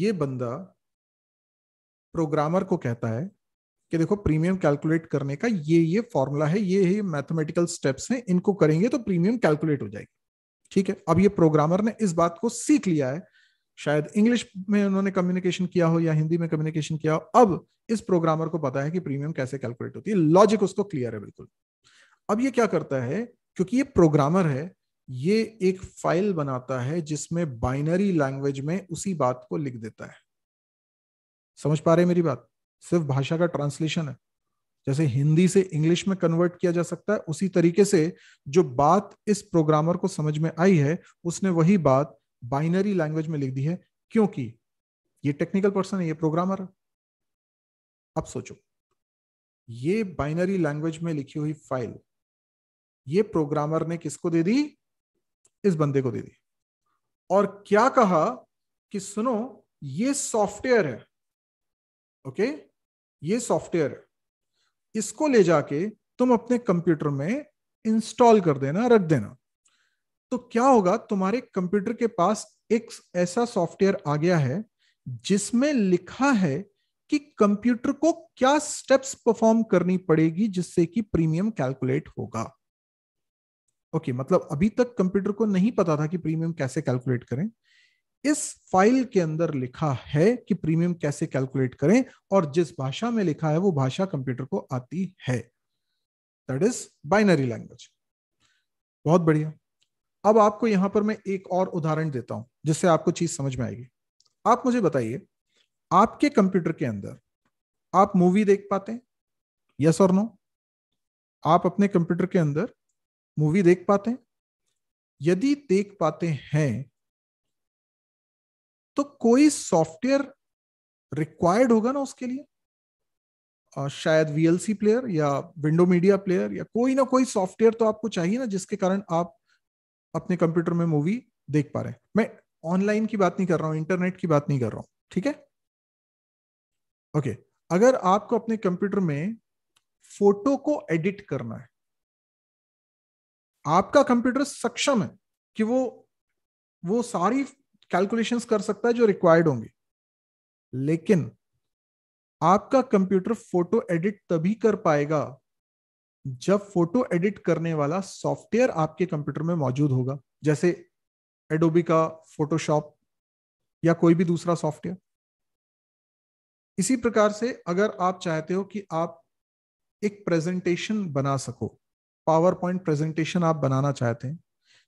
ये बंदा प्रोग्रामर को कहता है कि देखो प्रीमियम कैलकुलेट करने का ये ये फॉर्मूला है ये ये मैथमेटिकल स्टेप्स हैं इनको करेंगे तो प्रीमियम कैलकुलेट हो जाएगी ठीक है अब ये प्रोग्रामर ने इस बात को सीख लिया है शायद इंग्लिश में उन्होंने कम्युनिकेशन किया हो या हिंदी में कम्युनिकेशन किया हो अब इस प्रोग्रामर को पता है कि प्रीमियम कैसे कैलकुलेट होती है लॉजिक उसको क्लियर है बिल्कुल अब ये क्या करता है क्योंकि ये प्रोग्रामर है ये एक फाइल बनाता है जिसमें बाइनरी लैंग्वेज में उसी बात को लिख देता है समझ पा रहे मेरी बात सिर्फ भाषा का ट्रांसलेशन है जैसे हिंदी से इंग्लिश में कन्वर्ट किया जा सकता है उसी तरीके से जो बात इस प्रोग्रामर को समझ में आई है उसने वही बात बाइनरी लैंग्वेज में लिख दी है क्योंकि ये टेक्निकल पर्सन है ये प्रोग्रामर अब सोचो ये बाइनरी लैंग्वेज में लिखी हुई फाइल ये प्रोग्रामर ने किसको दे दी इस बंदे को दे दी और क्या कहा कि सुनो ये सॉफ्टवेयर है ओके okay? ये सॉफ्टवेयर इसको ले जाके तुम अपने कंप्यूटर में इंस्टॉल कर देना रख देना तो क्या होगा तुम्हारे कंप्यूटर के पास एक ऐसा सॉफ्टवेयर आ गया है जिसमें लिखा है कि कंप्यूटर को क्या स्टेप्स परफॉर्म करनी पड़ेगी जिससे कि प्रीमियम कैलकुलेट होगा ओके okay, मतलब अभी तक कंप्यूटर को नहीं पता था कि प्रीमियम कैसे कैलकुलेट करें इस फाइल के अंदर लिखा है कि प्रीमियम कैसे कैलकुलेट करें और जिस भाषा में लिखा है वो भाषा कंप्यूटर को आती है दैट इज बाइनरी लैंग्वेज बहुत बढ़िया अब आपको यहां पर मैं एक और उदाहरण देता हूं जिससे आपको चीज समझ में आएगी आप मुझे बताइए आपके कंप्यूटर के अंदर आप मूवी देख पाते हैं यस और नो आप अपने कंप्यूटर के अंदर मूवी देख पाते हैं यदि देख पाते हैं तो कोई सॉफ्टवेयर रिक्वायर्ड होगा ना उसके लिए आ, शायद वीएलसी प्लेयर या विंडो मीडिया प्लेयर या कोई ना कोई सॉफ्टवेयर तो आपको चाहिए ना जिसके कारण आप अपने कंप्यूटर में मूवी देख पा रहे हैं मैं ऑनलाइन की बात नहीं कर रहा हूं इंटरनेट की बात नहीं कर रहा हूं ठीक है ओके अगर आपको अपने कंप्यूटर में फोटो को एडिट करना है आपका कंप्यूटर सक्षम है कि वो वो सारी कैलकुलेशन कर सकता है जो रिक्वायर्ड होंगे लेकिन आपका कंप्यूटर फोटो एडिट तभी कर पाएगा जब फोटो एडिट करने वाला सॉफ्टवेयर आपके कंप्यूटर में मौजूद होगा जैसे एडोबी का फोटोशॉप या कोई भी दूसरा सॉफ्टवेयर इसी प्रकार से अगर आप चाहते हो कि आप एक प्रेजेंटेशन बना सको पावर पॉइंट प्रेजेंटेशन आप बनाना चाहते हैं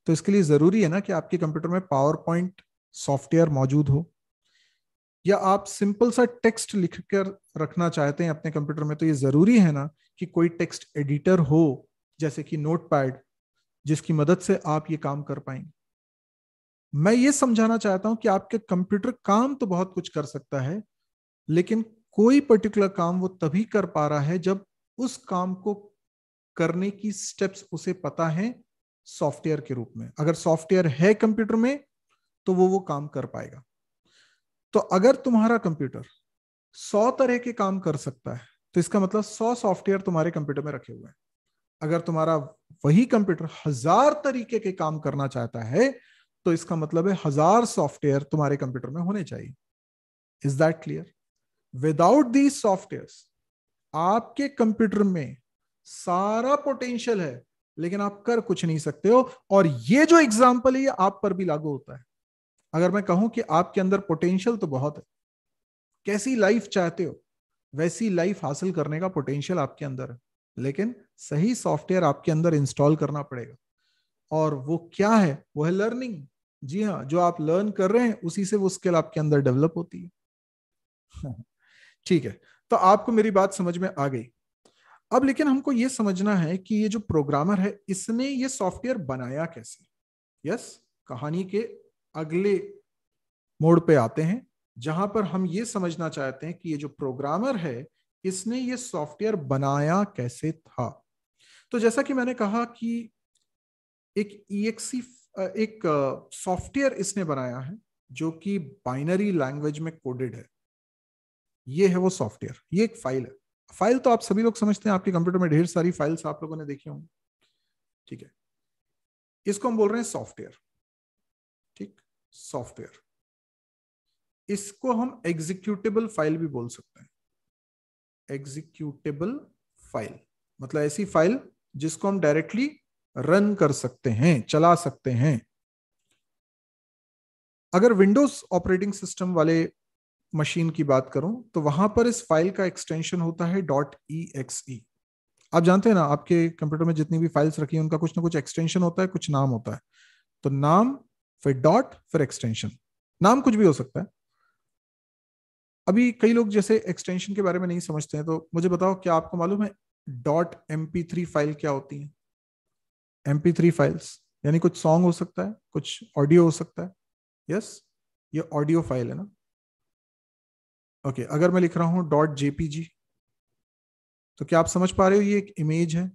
तो इसके लिए जरूरी है ना कि आपके कंप्यूटर में पावर पॉइंट सॉफ्टवेयर मौजूद हो या आप सिंपल सा टेक्स्ट लिख कर रखना चाहते हैं अपने कंप्यूटर में तो ये ज़रूरी है ना कि कोई टेक्स्ट एडिटर हो जैसे कि पैड जिसकी मदद से आप ये काम कर पाएंगे मैं ये समझाना चाहता हूं कि आपके कंप्यूटर काम तो बहुत कुछ कर सकता है लेकिन कोई पर्टिकुलर काम वो तभी कर पा रहा है जब उस काम को करने की स्टेप्स उसे पता है सॉफ्टवेयर के रूप में अगर सॉफ्टवेयर है कंप्यूटर में तो वो वो काम कर पाएगा तो अगर तुम्हारा कंप्यूटर सौ तरह के काम कर सकता है तो इसका मतलब सौ सॉफ्टवेयर तुम्हारे कंप्यूटर में रखे हुए हैं अगर तुम्हारा वही कंप्यूटर हजार तरीके के काम करना चाहता है तो इसका मतलब है हजार सॉफ्टवेयर तुम्हारे कंप्यूटर में होने चाहिए is that clear without these software आपके कंप्यूटर में सारा पोटेंशियल है लेकिन आप कर कुछ नहीं सकते हो और ये जो एग्जाम्पल है ये आप पर भी लागू होता है अगर मैं कहूं कि आपके अंदर पोटेंशियल तो बहुत है कैसी लाइफ चाहते हो वैसी लाइफ हासिल करने का पोटेंशियल आपके अंदर है लेकिन सही सॉफ्टवेयर आपके अंदर इंस्टॉल करना पड़ेगा और वो क्या है वो है लर्निंग जी हाँ जो आप लर्न कर रहे हैं उसी से वो स्किल आपके अंदर डेवलप होती है ठीक है तो आपको मेरी बात समझ में आ गई अब लेकिन हमको ये समझना है कि ये जो प्रोग्रामर है इसने ये सॉफ्टवेयर बनाया कैसे यस कहानी के अगले मोड़ पे आते हैं जहां पर हम ये समझना चाहते हैं कि ये जो प्रोग्रामर है इसने ये सॉफ्टवेयर बनाया कैसे था तो जैसा कि मैंने कहा कि एक ईएक्सी e एक सॉफ्टवेयर इसने बनाया है जो कि बाइनरी लैंग्वेज में कोडेड है ये है वो सॉफ्टवेयर ये एक फाइल है फाइल तो आप सभी लोग समझते हैं आपके कंप्यूटर में ढेर सारी फाइल्स आप लोगों ने देखी होंगी ठीक है इसको हम बोल रहे हैं सॉफ्टवेयर सॉफ्टवेयर इसको हम एग्जीक्यूटेबल फाइल भी बोल सकते हैं एग्जीक्यूटेबल फाइल मतलब ऐसी फाइल जिसको हम डायरेक्टली रन कर सकते हैं चला सकते हैं अगर विंडोज ऑपरेटिंग सिस्टम वाले मशीन की बात करूं तो वहां पर इस फाइल का एक्सटेंशन होता है डॉट ई एक्स ई आप जानते हैं ना आपके कंप्यूटर में जितनी भी फाइल्स रखी है उनका कुछ ना कुछ एक्सटेंशन होता है कुछ नाम होता है तो नाम फिर डॉट फिर एक्सटेंशन नाम कुछ भी हो सकता है अभी कई लोग जैसे एक्सटेंशन के बारे में नहीं समझते हैं तो मुझे बताओ क्या आपको मालूम है डॉट एम फाइल क्या होती है एम फाइल्स यानी कुछ सॉन्ग हो सकता है कुछ ऑडियो हो सकता है यस ये ऑडियो फाइल है ना ओके okay, अगर मैं लिख रहा हूं डॉट जेपीजी तो क्या आप समझ पा रहे हो ये एक इमेज है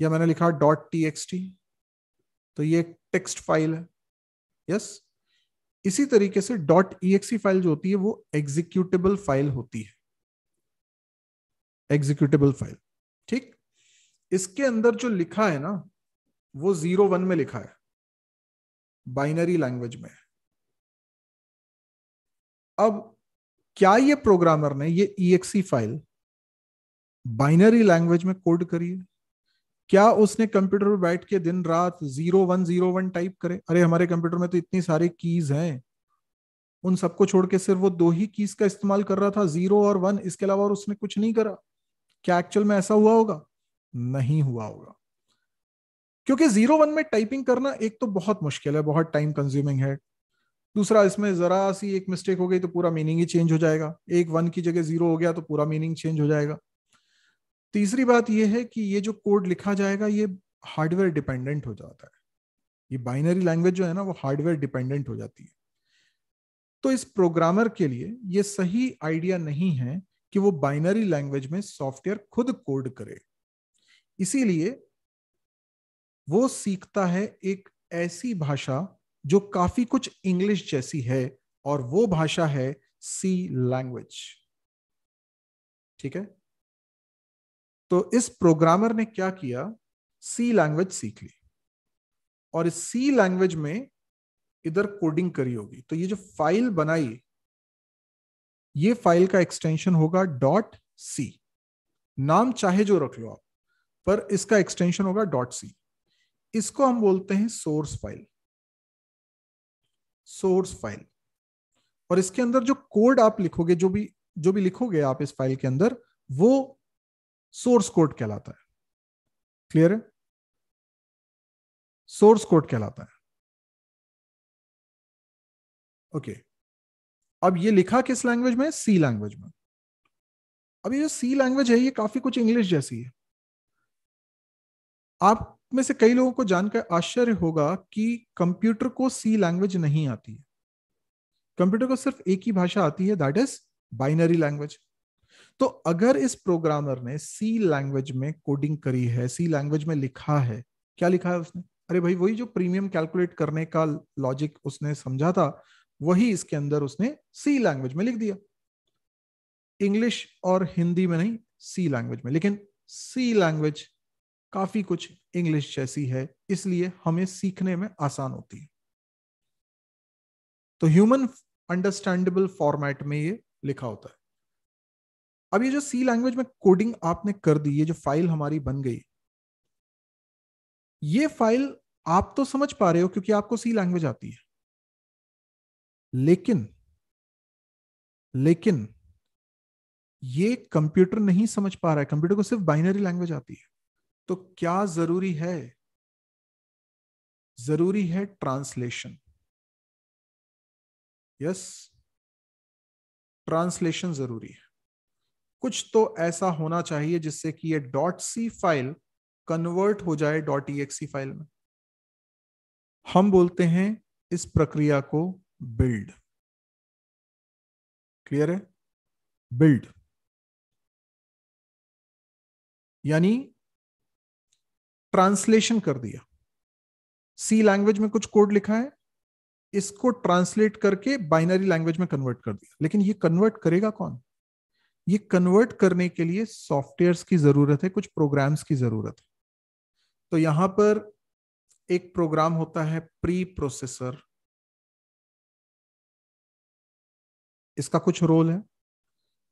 या मैंने लिखा डॉट टी एक्स टी तो ये टेक्स्ट फाइल है यस इसी तरीके से डॉट ई फाइल जो होती है वो एग्जीक्यूटेबल फाइल होती है एग्जीक्यूटेबल फाइल ठीक इसके अंदर जो लिखा है ना वो जीरो वन में लिखा है बाइनरी लैंग्वेज में अब क्या ये प्रोग्रामर ने ये ई फाइल बाइनरी लैंग्वेज में कोड करी है क्या उसने कंप्यूटर पर बैठ के दिन रात zero one zero one type करे अरे हमारे कंप्यूटर में तो इतनी सारी कीज हैं उन सबको छोड़ के सिर्फ वो दो ही कीज का इस्तेमाल कर रहा था जीरो और वन इसके अलावा और उसने कुछ नहीं करा क्या एक्चुअल में ऐसा हुआ होगा नहीं हुआ होगा क्योंकि जीरो वन में टाइपिंग करना एक तो बहुत मुश्किल है बहुत टाइम कंज्यूमिंग है दूसरा इसमें जरा सी एक मिस्टेक हो गई तो पूरा मीनिंग ही चेंज हो जाएगा एक वन की जगह जीरो हो गया तो पूरा मीनिंग चेंज हो जाएगा तीसरी बात यह है कि ये जो कोड लिखा जाएगा ये हार्डवेयर डिपेंडेंट हो जाता है ये बाइनरी लैंग्वेज जो है ना वो हार्डवेयर डिपेंडेंट हो जाती है तो इस प्रोग्रामर के लिए ये सही आइडिया नहीं है कि वो बाइनरी लैंग्वेज में सॉफ्टवेयर खुद कोड करे इसीलिए वो सीखता है एक ऐसी भाषा जो काफी कुछ इंग्लिश जैसी है और वो भाषा है सी लैंग्वेज ठीक है तो इस प्रोग्रामर ने क्या किया सी लैंग्वेज सीख ली और इस सी लैंग्वेज में इधर कोडिंग करी होगी तो ये जो फाइल बनाई ये फाइल का एक्सटेंशन होगा डॉट सी नाम चाहे जो रख लो आप पर इसका एक्सटेंशन होगा डॉट सी इसको हम बोलते हैं सोर्स फाइल सोर्स फाइल और इसके अंदर जो कोड आप लिखोगे जो भी जो भी लिखोगे आप इस फाइल के अंदर वो सोर्स कोड कहलाता है क्लियर है सोर्स कोड कहलाता है ओके अब ये लिखा किस लैंग्वेज में सी लैंग्वेज में अब ये जो सी लैंग्वेज है ये काफी कुछ इंग्लिश जैसी है आप में से कई लोगों को जानकर आश्चर्य होगा कि कंप्यूटर को सी लैंग्वेज नहीं आती है कंप्यूटर को सिर्फ एक ही भाषा आती है दैट इज बाइनरी लैंग्वेज तो अगर इस प्रोग्रामर ने सी लैंग्वेज में कोडिंग करी है सी लैंग्वेज में लिखा है क्या लिखा है उसने अरे भाई वही जो प्रीमियम कैलकुलेट करने का लॉजिक उसने समझा था वही इसके अंदर उसने सी लैंग्वेज में लिख दिया इंग्लिश और हिंदी में नहीं सी लैंग्वेज में लेकिन सी लैंग्वेज काफी कुछ इंग्लिश जैसी है इसलिए हमें सीखने में आसान होती है तो ह्यूमन अंडरस्टैंडेबल फॉर्मेट में ये लिखा होता है अब ये जो सी लैंग्वेज में कोडिंग आपने कर दी ये जो फाइल हमारी बन गई ये फाइल आप तो समझ पा रहे हो क्योंकि आपको सी लैंग्वेज आती है लेकिन लेकिन ये कंप्यूटर नहीं समझ पा रहा है कंप्यूटर को सिर्फ बाइनरी लैंग्वेज आती है तो क्या जरूरी है जरूरी है ट्रांसलेशन यस ट्रांसलेशन जरूरी है कुछ तो ऐसा होना चाहिए जिससे कि ये डॉट सी फाइल कन्वर्ट हो जाए डॉट ई फाइल में हम बोलते हैं इस प्रक्रिया को बिल्ड क्लियर है बिल्ड यानी ट्रांसलेशन कर दिया सी लैंग्वेज में कुछ कोड लिखा है इसको ट्रांसलेट करके बाइनरी लैंग्वेज में कन्वर्ट कर दिया लेकिन ये कन्वर्ट करेगा कौन ये कन्वर्ट करने के लिए सॉफ्टवेयर्स की जरूरत है कुछ प्रोग्राम्स की जरूरत है तो यहां पर एक प्रोग्राम होता है प्री प्रोसेसर इसका कुछ रोल है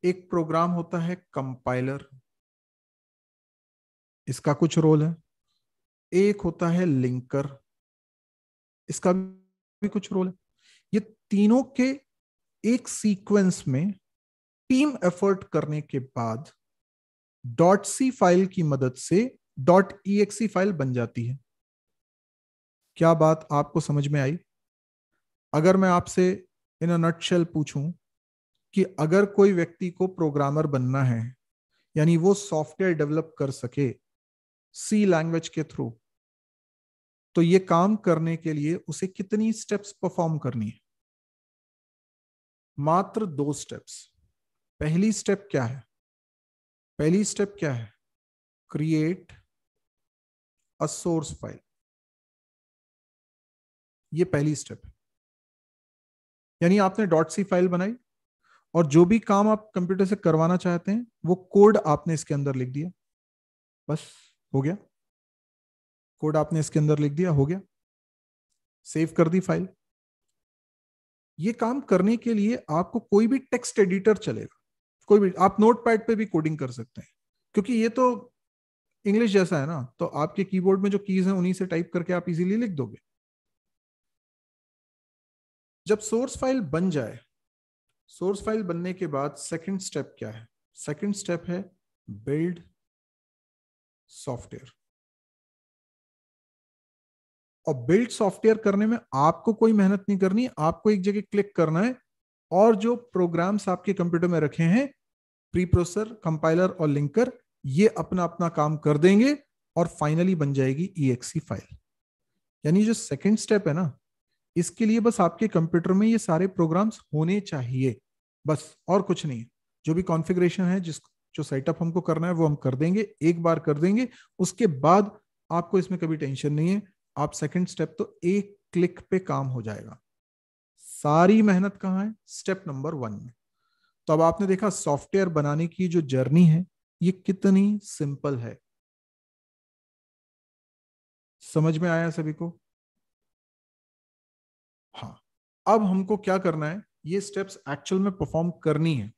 एक प्रोग्राम होता है कंपाइलर इसका कुछ रोल है एक होता है लिंकर इसका भी कुछ रोल है ये तीनों के एक सीक्वेंस में टीम एफर्ट करने के बाद डॉट सी फाइल की मदद से डॉट ई फाइल बन जाती है क्या बात आपको समझ में आई अगर मैं आपसे इन नटशेल पूछूं कि अगर कोई व्यक्ति को प्रोग्रामर बनना है यानी वो सॉफ्टवेयर डेवलप कर सके सी लैंग्वेज के थ्रू तो ये काम करने के लिए उसे कितनी स्टेप्स परफॉर्म करनी है मात्र दो स्टेप्स पहली स्टेप क्या है पहली स्टेप क्या है क्रिएट अ सोर्स फाइल ये पहली स्टेप है यानी आपने डॉट सी फाइल बनाई और जो भी काम आप कंप्यूटर से करवाना चाहते हैं वो कोड आपने इसके अंदर लिख दिया बस हो गया कोड आपने इसके अंदर लिख दिया हो गया सेव कर दी फाइल ये काम करने के लिए आपको कोई भी टेक्स्ट एडिटर चलेगा कोई भी आप नोट पैड पर भी कोडिंग कर सकते हैं क्योंकि ये तो इंग्लिश जैसा है ना तो आपके कीबोर्ड में जो कीज हैं उन्हीं से टाइप करके आप इजीली लिख दोगे जब सोर्स फाइल बन जाए सोर्स फाइल बनने के बाद सेकंड स्टेप क्या है सेकंड स्टेप है बिल्ड सॉफ्टवेयर और बिल्ड सॉफ्टवेयर करने में आपको कोई मेहनत नहीं करनी आपको एक जगह क्लिक करना है और जो प्रोग्राम्स आपके कंप्यूटर में रखे हैं प्री प्रोसेसर कंपाइलर और लिंकर ये अपना अपना काम कर देंगे और फाइनली बन जाएगी ई फाइल यानी जो सेकेंड स्टेप है ना इसके लिए बस आपके कंप्यूटर में ये सारे प्रोग्राम्स होने चाहिए बस और कुछ नहीं जो भी कॉन्फ़िगरेशन है जिस जो सेटअप हमको करना है वो हम कर देंगे एक बार कर देंगे उसके बाद आपको इसमें कभी टेंशन नहीं है आप सेकंड स्टेप तो एक क्लिक पे काम हो जाएगा सारी मेहनत कहाँ है स्टेप नंबर वन में तो अब आपने देखा सॉफ्टवेयर बनाने की जो जर्नी है ये कितनी सिंपल है समझ में आया सभी को हाँ अब हमको क्या करना है ये स्टेप्स एक्चुअल में परफॉर्म करनी है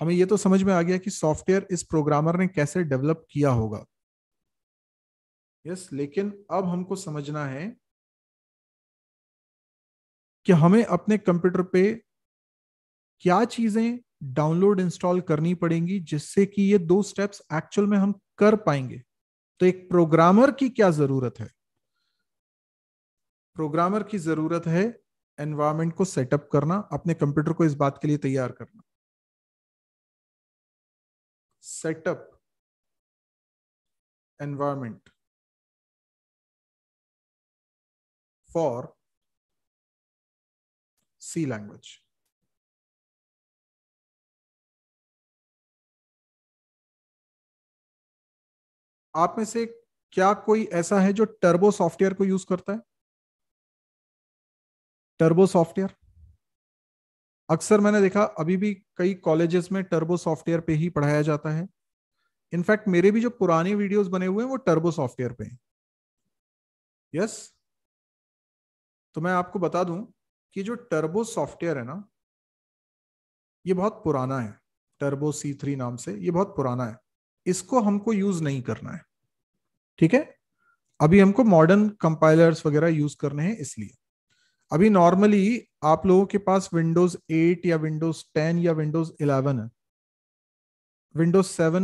हमें ये तो समझ में आ गया कि सॉफ्टवेयर इस प्रोग्रामर ने कैसे डेवलप किया होगा यस yes, लेकिन अब हमको समझना है कि हमें अपने कंप्यूटर पे क्या चीजें डाउनलोड इंस्टॉल करनी पड़ेंगी जिससे कि ये दो स्टेप्स एक्चुअल में हम कर पाएंगे तो एक प्रोग्रामर की क्या जरूरत है प्रोग्रामर की जरूरत है एनवायरमेंट को सेटअप करना अपने कंप्यूटर को इस बात के लिए तैयार करना setup environment for C language आप में से क्या कोई ऐसा है जो टर्बो सॉफ्टवेयर को यूज करता है टर्बो सॉफ्टवेयर अक्सर मैंने देखा अभी भी कई कॉलेजेस में टर्बो सॉफ्टवेयर पे ही पढ़ाया जाता है इनफैक्ट मेरे भी जो पुराने वीडियोस बने हुए हैं वो टर्बो सॉफ्टवेयर पे हैं यस तो मैं आपको बता दूं कि जो टर्बो सॉफ्टवेयर है ना ये बहुत पुराना है टर्बो सी थ्री नाम से ये बहुत पुराना है इसको हमको यूज नहीं करना है ठीक है अभी हमको मॉडर्न कंपाइलर्स वगैरह यूज करने हैं इसलिए अभी नॉर्मली आप लोगों के पास विंडोज 8 या विंडोज 10 या विंडोज 11 है विंडोज 7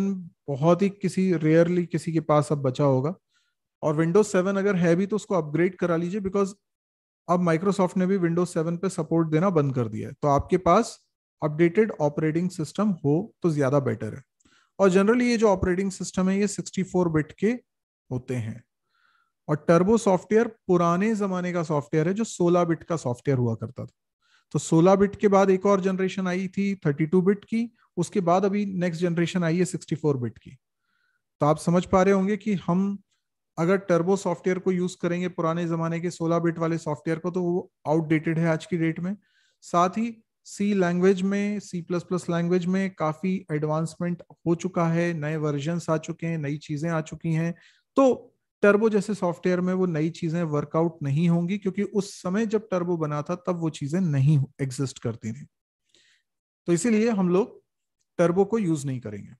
बहुत ही किसी रेयरली किसी के पास अब बचा होगा और विंडोज 7 अगर है भी तो उसको अपग्रेड करा लीजिए बिकॉज अब माइक्रोसॉफ्ट ने भी विंडोज 7 पे सपोर्ट देना बंद कर दिया है तो आपके पास अपडेटेड ऑपरेटिंग सिस्टम हो तो ज्यादा बेटर है और जनरली ये जो ऑपरेटिंग सिस्टम है ये 64 बिट के होते हैं और टर्बो सॉफ्टवेयर पुराने जमाने का सॉफ्टवेयर है जो 16 बिट का सॉफ्टवेयर हुआ करता था तो 16 बिट के बाद एक और जनरेशन आई थी 32 बिट की उसके बाद अभी नेक्स्ट जनरेशन आई है 64 बिट की तो आप समझ पा रहे होंगे कि हम अगर टर्बो सॉफ्टवेयर को यूज करेंगे पुराने जमाने के 16 बिट वाले सॉफ्टवेयर को तो वो आउटडेटेड है आज की डेट में साथ ही सी लैंग्वेज में सी प्लस प्लस लैंग्वेज में काफ़ी एडवांसमेंट हो चुका है नए वर्जन्स आ चुके हैं नई चीज़ें आ चुकी हैं तो टर्बो जैसे सॉफ्टवेयर में वो नई चीज़ें वर्कआउट नहीं होंगी क्योंकि उस समय जब टर्बो बना था तब वो चीज़ें नहीं एग्जिस्ट करती थी तो इसीलिए हम लोग टर्बो को यूज़ नहीं करेंगे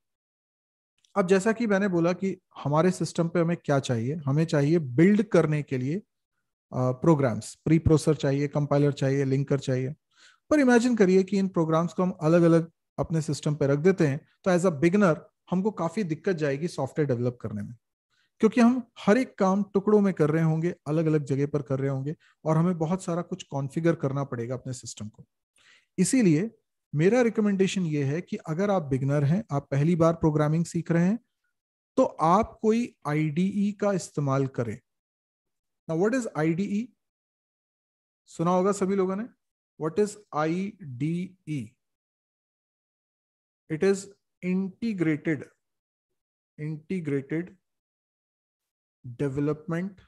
अब जैसा कि मैंने बोला कि हमारे सिस्टम पे हमें क्या चाहिए हमें चाहिए बिल्ड करने के लिए प्रोग्राम्स प्री प्रोसर चाहिए कंपाइलर चाहिए लिंकर चाहिए पर इमेजिन करिए कि इन प्रोग्राम्स को हम अलग अलग अपने सिस्टम पर रख देते हैं तो एज अ बिगनर हमको काफी दिक्कत जाएगी सॉफ्टवेयर डेवलप करने में क्योंकि हम हर एक काम टुकड़ों में कर रहे होंगे अलग अलग जगह पर कर रहे होंगे और हमें बहुत सारा कुछ कॉन्फ़िगर करना पड़ेगा अपने सिस्टम को इसीलिए मेरा रिकमेंडेशन ये है कि अगर आप बिगनर हैं आप पहली बार प्रोग्रामिंग सीख रहे हैं तो आप कोई आई का इस्तेमाल करें ना वट इज आई सुना होगा सभी लोगों ने What is IDE? It is integrated, integrated development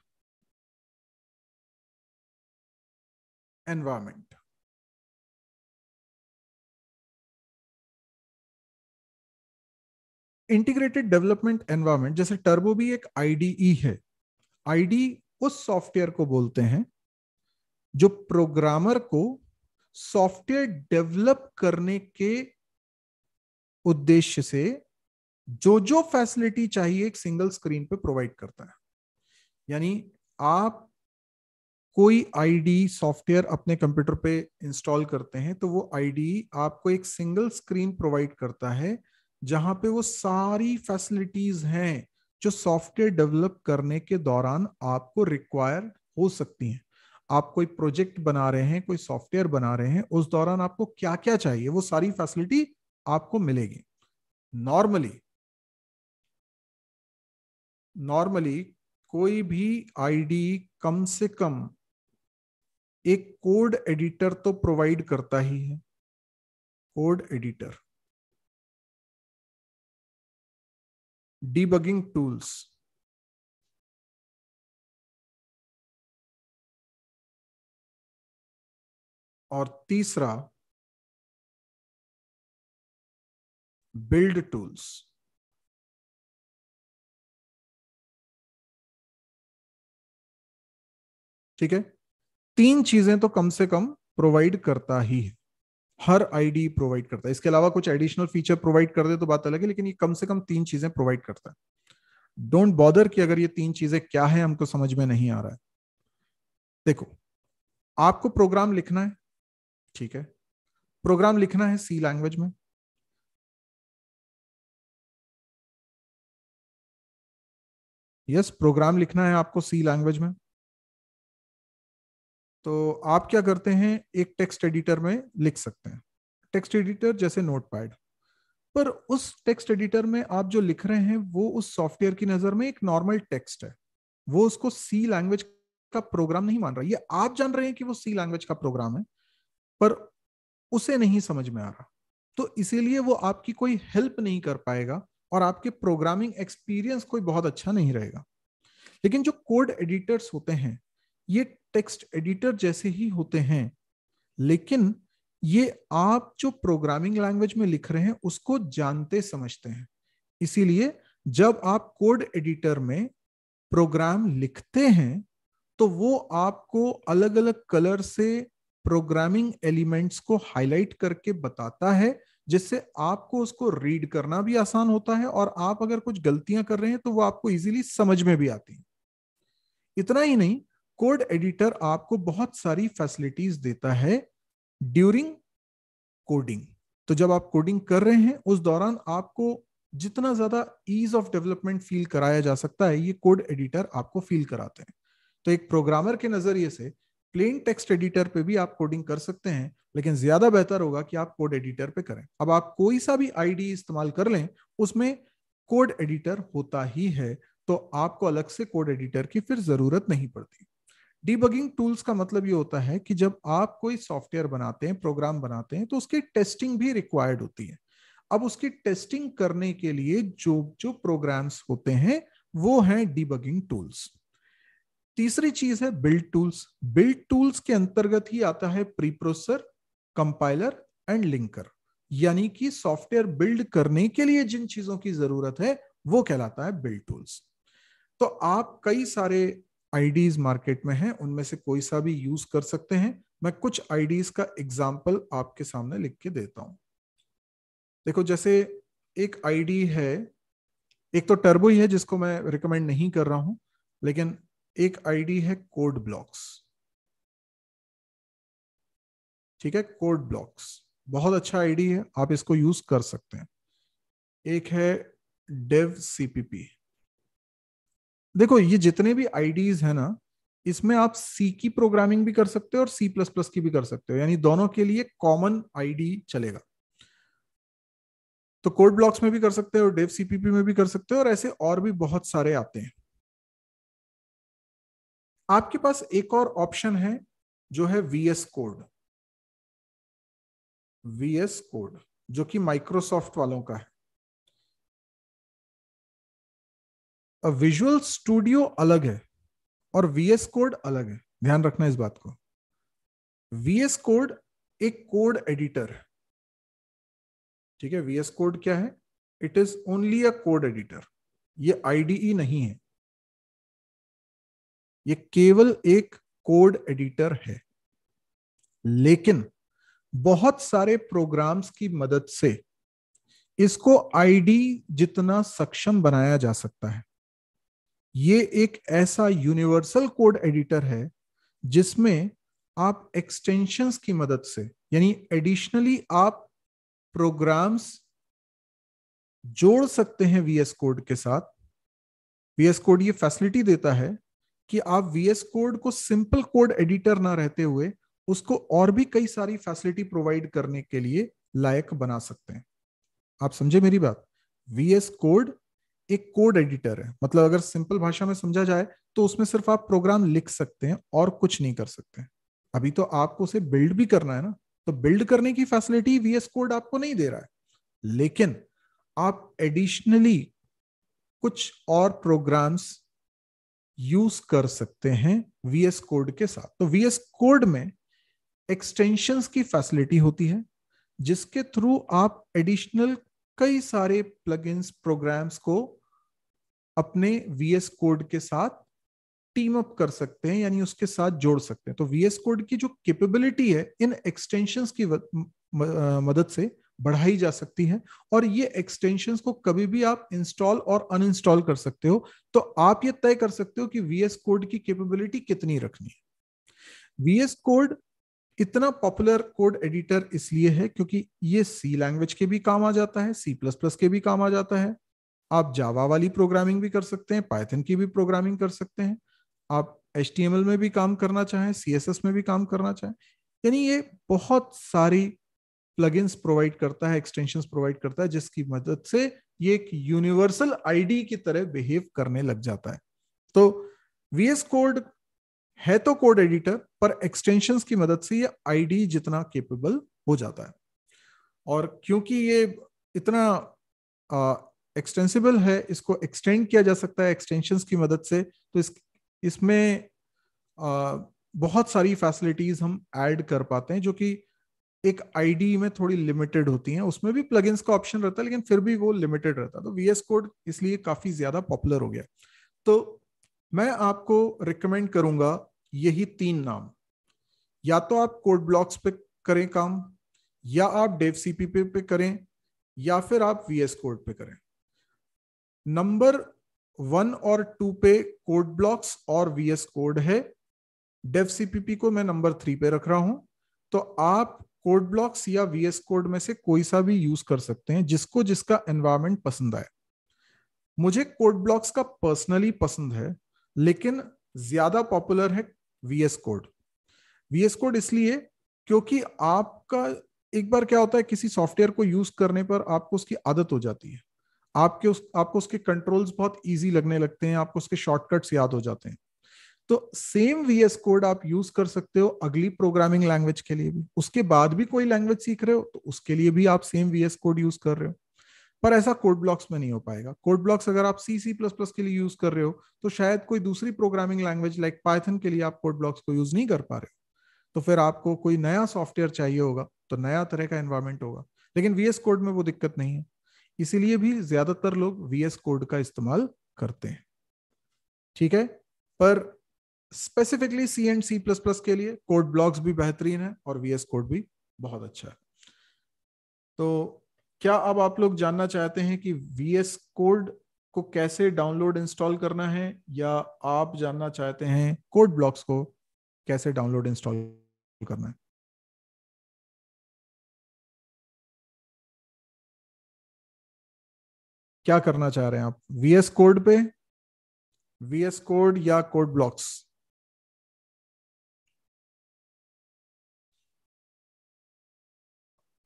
environment. Integrated development environment जैसे टर्बो भी एक आईडीई e है आईडी e उस सॉफ्टवेयर को बोलते हैं जो प्रोग्रामर को सॉफ्टवेयर डेवलप करने के उद्देश्य से जो जो फैसिलिटी चाहिए एक सिंगल स्क्रीन पे प्रोवाइड करता है यानी आप कोई आईडी सॉफ्टवेयर अपने कंप्यूटर पे इंस्टॉल करते हैं तो वो आईडी आपको एक सिंगल स्क्रीन प्रोवाइड करता है जहां पे वो सारी फैसिलिटीज हैं जो सॉफ्टवेयर डेवलप करने के दौरान आपको रिक्वायर हो सकती हैं आप कोई प्रोजेक्ट बना रहे हैं कोई सॉफ्टवेयर बना रहे हैं उस दौरान आपको क्या क्या चाहिए वो सारी फैसिलिटी आपको मिलेगी नॉर्मली नॉर्मली कोई भी आईडी कम से कम एक कोड एडिटर तो प्रोवाइड करता ही है कोड एडिटर डीबगिंग टूल्स और तीसरा बिल्ड टूल्स ठीक है तीन चीजें तो कम से कम प्रोवाइड करता ही है हर आईडी प्रोवाइड करता है इसके अलावा कुछ एडिशनल फीचर प्रोवाइड कर दे तो बात अलग है लेकिन ये कम से कम तीन चीजें प्रोवाइड करता है डोंट बॉदर कि अगर ये तीन चीजें क्या है हमको समझ में नहीं आ रहा है देखो आपको प्रोग्राम लिखना है ठीक है प्रोग्राम लिखना है सी लैंग्वेज में यस yes, प्रोग्राम लिखना है आपको सी लैंग्वेज में तो आप क्या करते हैं एक टेक्स्ट एडिटर में लिख सकते हैं टेक्स्ट एडिटर जैसे नोट पैड पर उस टेक्स्ट एडिटर में आप जो लिख रहे हैं वो उस सॉफ्टवेयर की नजर में एक नॉर्मल टेक्स्ट है वो उसको सी लैंग्वेज का प्रोग्राम नहीं मान रहा ये आप जान रहे हैं कि वो सी लैंग्वेज का प्रोग्राम है पर उसे नहीं समझ में आ रहा तो इसीलिए वो आपकी कोई हेल्प नहीं कर पाएगा और आपके प्रोग्रामिंग एक्सपीरियंस कोई बहुत अच्छा नहीं रहेगा लेकिन जो कोड एडिटर्स होते हैं ये टेक्स्ट एडिटर जैसे ही होते हैं लेकिन ये आप जो प्रोग्रामिंग लैंग्वेज में लिख रहे हैं उसको जानते समझते हैं इसीलिए जब आप कोड एडिटर में प्रोग्राम लिखते हैं तो वो आपको अलग अलग कलर से प्रोग्रामिंग एलिमेंट्स को हाईलाइट करके बताता है जिससे आपको उसको रीड करना भी आसान होता है और आप अगर कुछ गलतियां कर रहे हैं तो वो आपको इजीली समझ में भी आती हैं इतना ही नहीं कोड एडिटर आपको बहुत सारी फैसिलिटीज देता है ड्यूरिंग कोडिंग तो जब आप कोडिंग कर रहे हैं उस दौरान आपको जितना ज्यादा ईज ऑफ डेवलपमेंट फील कराया जा सकता है ये कोड एडिटर आपको फील कराते हैं तो एक प्रोग्रामर के नजरिए से प्लेन टेक्स्ट एडिटर पे भी आप कोडिंग कर सकते हैं लेकिन ज्यादा बेहतर होगा कि आप कोड एडिटर पे करें अब आप कोई सा भी आईडी इस्तेमाल कर लें उसमें कोड एडिटर होता ही है तो आपको अलग से कोड एडिटर की फिर जरूरत नहीं पड़ती डीबगिंग टूल्स का मतलब ये होता है कि जब आप कोई सॉफ्टवेयर बनाते हैं प्रोग्राम बनाते हैं तो उसकी टेस्टिंग भी रिक्वायर्ड होती है अब उसकी टेस्टिंग करने के लिए जो जो प्रोग्राम्स होते हैं वो हैं डीबगिंग टूल्स तीसरी चीज है बिल्ड टूल्स बिल्ड टूल्स के अंतर्गत ही आता है preprocessor compiler and linker यानी कि सॉफ्टवेयर बिल्ड करने के लिए जिन चीजों की जरूरत है वो कहलाता है बिल्ड टूल्स तो आप कई सारे आईडीज मार्केट में हैं उनमें से कोई सा भी यूज कर सकते हैं मैं कुछ आईडीज का एग्जाम्पल आपके सामने लिख के देता हूं देखो जैसे एक आईडी है एक तो टर्बो ही है जिसको मैं रिकमेंड नहीं कर रहा हूं लेकिन एक आईडी है कोड ब्लॉक्स ठीक है कोड ब्लॉक्स बहुत अच्छा आईडी है आप इसको यूज कर सकते हैं एक है डेव सीपीपी देखो ये जितने भी आईडीज है ना इसमें आप सी की प्रोग्रामिंग भी कर सकते हो और सी प्लस प्लस की भी कर सकते हो यानी दोनों के लिए कॉमन आईडी चलेगा तो कोड ब्लॉक्स में भी कर सकते हो डेव सीपीपी में भी कर सकते हो और ऐसे और भी बहुत सारे आते हैं आपके पास एक और ऑप्शन है जो है वीएस कोड वीएस कोड जो कि माइक्रोसॉफ्ट वालों का है विजुअल स्टूडियो अलग है और वीएस कोड अलग है ध्यान रखना इस बात को वीएस कोड एक कोड एडिटर है ठीक है वीएस कोड क्या है it is only a code editor ये आईडीई e नहीं है ये केवल एक कोड एडिटर है लेकिन बहुत सारे प्रोग्राम्स की मदद से इसको आईडी जितना सक्षम बनाया जा सकता है ये एक ऐसा यूनिवर्सल कोड एडिटर है जिसमें आप एक्सटेंशंस की मदद से यानी एडिशनली आप प्रोग्राम्स जोड़ सकते हैं वीएस कोड के साथ वीएस कोड ये फैसिलिटी देता है कि आप वीएस कोड को सिंपल कोड एडिटर ना रहते हुए उसको और भी कई सारी फैसिलिटी प्रोवाइड करने के लिए लायक बना सकते हैं आप समझे मेरी बात वीएस कोड एक कोड एडिटर है मतलब अगर सिंपल भाषा में समझा जाए तो उसमें सिर्फ आप प्रोग्राम लिख सकते हैं और कुछ नहीं कर सकते अभी तो आपको उसे बिल्ड भी करना है ना तो बिल्ड करने की फैसिलिटी वीएस कोड आपको नहीं दे रहा है लेकिन आप एडिशनली कुछ और प्रोग्राम्स यूज कर सकते हैं वीएस कोड के साथ तो वीएस कोड में एक्सटेंशंस की फैसिलिटी होती है जिसके थ्रू आप एडिशनल कई सारे प्लगइन्स प्रोग्राम्स को अपने वीएस कोड के साथ टीम अप कर सकते हैं यानी उसके साथ जोड़ सकते हैं तो वीएस कोड की जो कैपेबिलिटी है इन एक्सटेंशंस की मदद से बढ़ाई जा सकती है और ये एक्सटेंशन को कभी भी आप इंस्टॉल और अनइंस्टॉल कर सकते हो तो आप ये तय कर सकते हो कि वीएस कोड की कैपेबिलिटी कितनी रखनी है वीएस कोड इतना पॉपुलर कोड एडिटर इसलिए है क्योंकि ये सी लैंग्वेज के भी काम आ जाता है सी प्लस प्लस के भी काम आ जाता है आप जावा वाली प्रोग्रामिंग भी कर सकते हैं पाइथन की भी प्रोग्रामिंग कर सकते हैं आप एच में भी काम करना चाहें सी में भी काम करना चाहें यानी ये बहुत सारी प्लगइन्स प्रोवाइड करता है एक्सटेंशंस प्रोवाइड करता है जिसकी मदद से ये एक यूनिवर्सल आईडी की तरह बिहेव करने लग जाता है तो वीएस कोड है तो कोड एडिटर पर एक्सटेंशंस की मदद से ये आईडी जितना केपेबल हो जाता है और क्योंकि ये इतना एक्सटेंसिबल है इसको एक्सटेंड किया जा सकता है एक्सटेंशन की मदद से तो इस इसमें आ, बहुत सारी फैसिलिटीज हम ऐड कर पाते हैं जो कि एक आईडी में थोड़ी लिमिटेड होती हैं उसमें भी प्लग का ऑप्शन रहता है लेकिन फिर भी वो लिमिटेड रहता है तो वी कोड इसलिए काफी ज्यादा पॉपुलर हो गया तो मैं आपको रिकमेंड करूंगा यही तीन नाम या तो आप कोड ब्लॉक्स पे करें काम या आप डेव सीपी पे, पे करें या फिर आप वीएस कोड पे करें नंबर वन और टू पे कोड ब्लॉक्स और वीएस कोड है डेव सीपीपी को मैं नंबर थ्री पे रख रहा हूं तो आप कोड ब्लॉक्स या वीएस कोड में से कोई सा भी यूज कर सकते हैं जिसको जिसका एनवायरमेंट पसंद आए मुझे कोड ब्लॉक्स का पर्सनली पसंद है लेकिन ज्यादा पॉपुलर है वीएस कोड वीएस कोड इसलिए क्योंकि आपका एक बार क्या होता है किसी सॉफ्टवेयर को यूज करने पर आपको उसकी आदत हो जाती है आपके उस आपको उसके कंट्रोल्स बहुत इजी लगने लगते हैं आपको उसके शॉर्टकट्स याद हो जाते हैं तो सेम वी एस कोड आप यूज कर सकते हो अगली प्रोग्रामिंग लैंग्वेज के लिए भी उसके बाद भी कोई लैंग्वेज सीख रहे हो तो उसके लिए भी आप same V S code use कर रहे हो पर ऐसा कोड ब्लॉक्स में नहीं हो पाएगा कोड ब्लॉक्स अगर आप सी सी प्लस प्लस के लिए यूज कर रहे हो तो शायद कोई दूसरी प्रोग्रामिंग लैंग्वेज लाइक पाइथन के लिए आप कोड ब्लॉक्स को यूज नहीं कर पा रहे हो तो फिर आपको कोई नया सॉफ्टवेयर चाहिए होगा तो नया तरह का एनवायरमेंट होगा लेकिन वीएस कोड में वो दिक्कत नहीं है इसीलिए भी ज्यादातर लोग वीएस कोड का इस्तेमाल करते हैं ठीक है पर specifically C and C plus plus के लिए कोड ब्लॉक्स भी बेहतरीन है और वीएस कोड भी बहुत अच्छा है तो क्या अब आप लोग जानना चाहते हैं कि वीएस कोड को कैसे डाउनलोड इंस्टॉल करना है या आप जानना चाहते हैं कोड ब्लॉक्स को कैसे डाउनलोड इंस्टॉल करना है क्या करना चाह रहे हैं आप वीएस कोड पे वीएस कोड या कोड ब्लॉक्स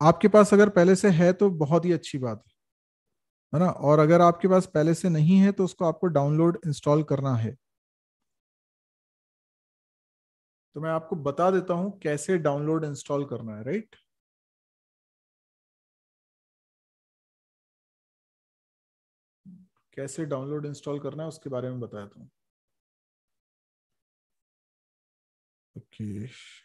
आपके पास अगर पहले से है तो बहुत ही अच्छी बात है है ना और अगर आपके पास पहले से नहीं है तो उसको आपको डाउनलोड इंस्टॉल करना है तो मैं आपको बता देता हूं कैसे डाउनलोड इंस्टॉल करना है राइट कैसे डाउनलोड इंस्टॉल करना है उसके बारे में बताया हूँ ओके okay.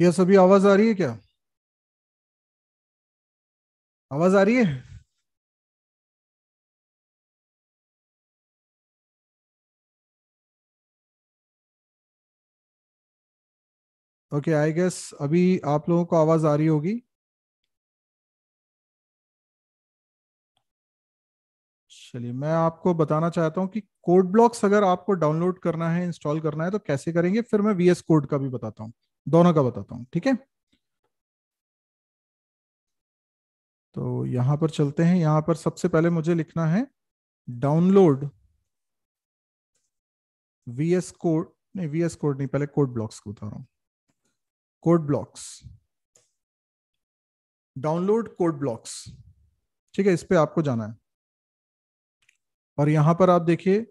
ये सभी आवाज आ रही है क्या आवाज आ रही है ओके आई गेस अभी आप लोगों को आवाज आ रही होगी चलिए मैं आपको बताना चाहता हूं कि कोड ब्लॉक्स अगर आपको डाउनलोड करना है इंस्टॉल करना है तो कैसे करेंगे फिर मैं वीएस कोड का भी बताता हूँ दोनों का बताता हूं ठीक है तो यहां पर चलते हैं यहां पर सबसे पहले मुझे लिखना है डाउनलोड वीएस कोड नहीं वीएस कोड नहीं पहले कोड ब्लॉक्स को बता रहा हूं code blocks download code blocks ठीक है इस पर आपको जाना है और यहां पर आप देखिए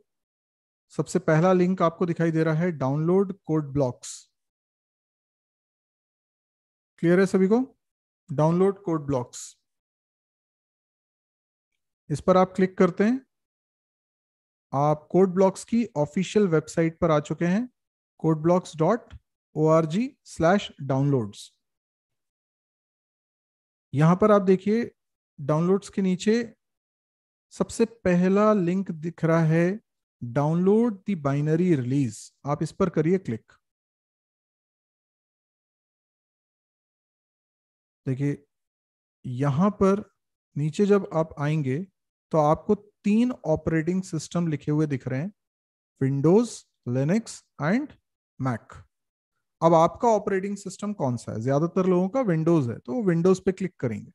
सबसे पहला लिंक आपको दिखाई दे रहा है डाउनलोड कोड ब्लॉक्स क्लियर है सभी को डाउनलोड कोड ब्लॉक्स इस पर आप क्लिक करते हैं आप कोड ब्लॉक्स की ऑफिशियल वेबसाइट पर आ चुके हैं code blocks dot O R G slash download यहां पर आप देखिए डाउनलोड्स के नीचे सबसे पहला लिंक दिख रहा है डाउनलोड द बाइनरी रिलीज आप इस पर करिए क्लिक देखिए यहाँ पर नीचे जब आप आएंगे तो आपको तीन ऑपरेटिंग सिस्टम लिखे हुए दिख रहे हैं विंडोज लिनक्स एंड मैक अब आपका ऑपरेटिंग सिस्टम कौन सा है ज्यादातर लोगों का विंडोज है तो वो विंडोज पे क्लिक करेंगे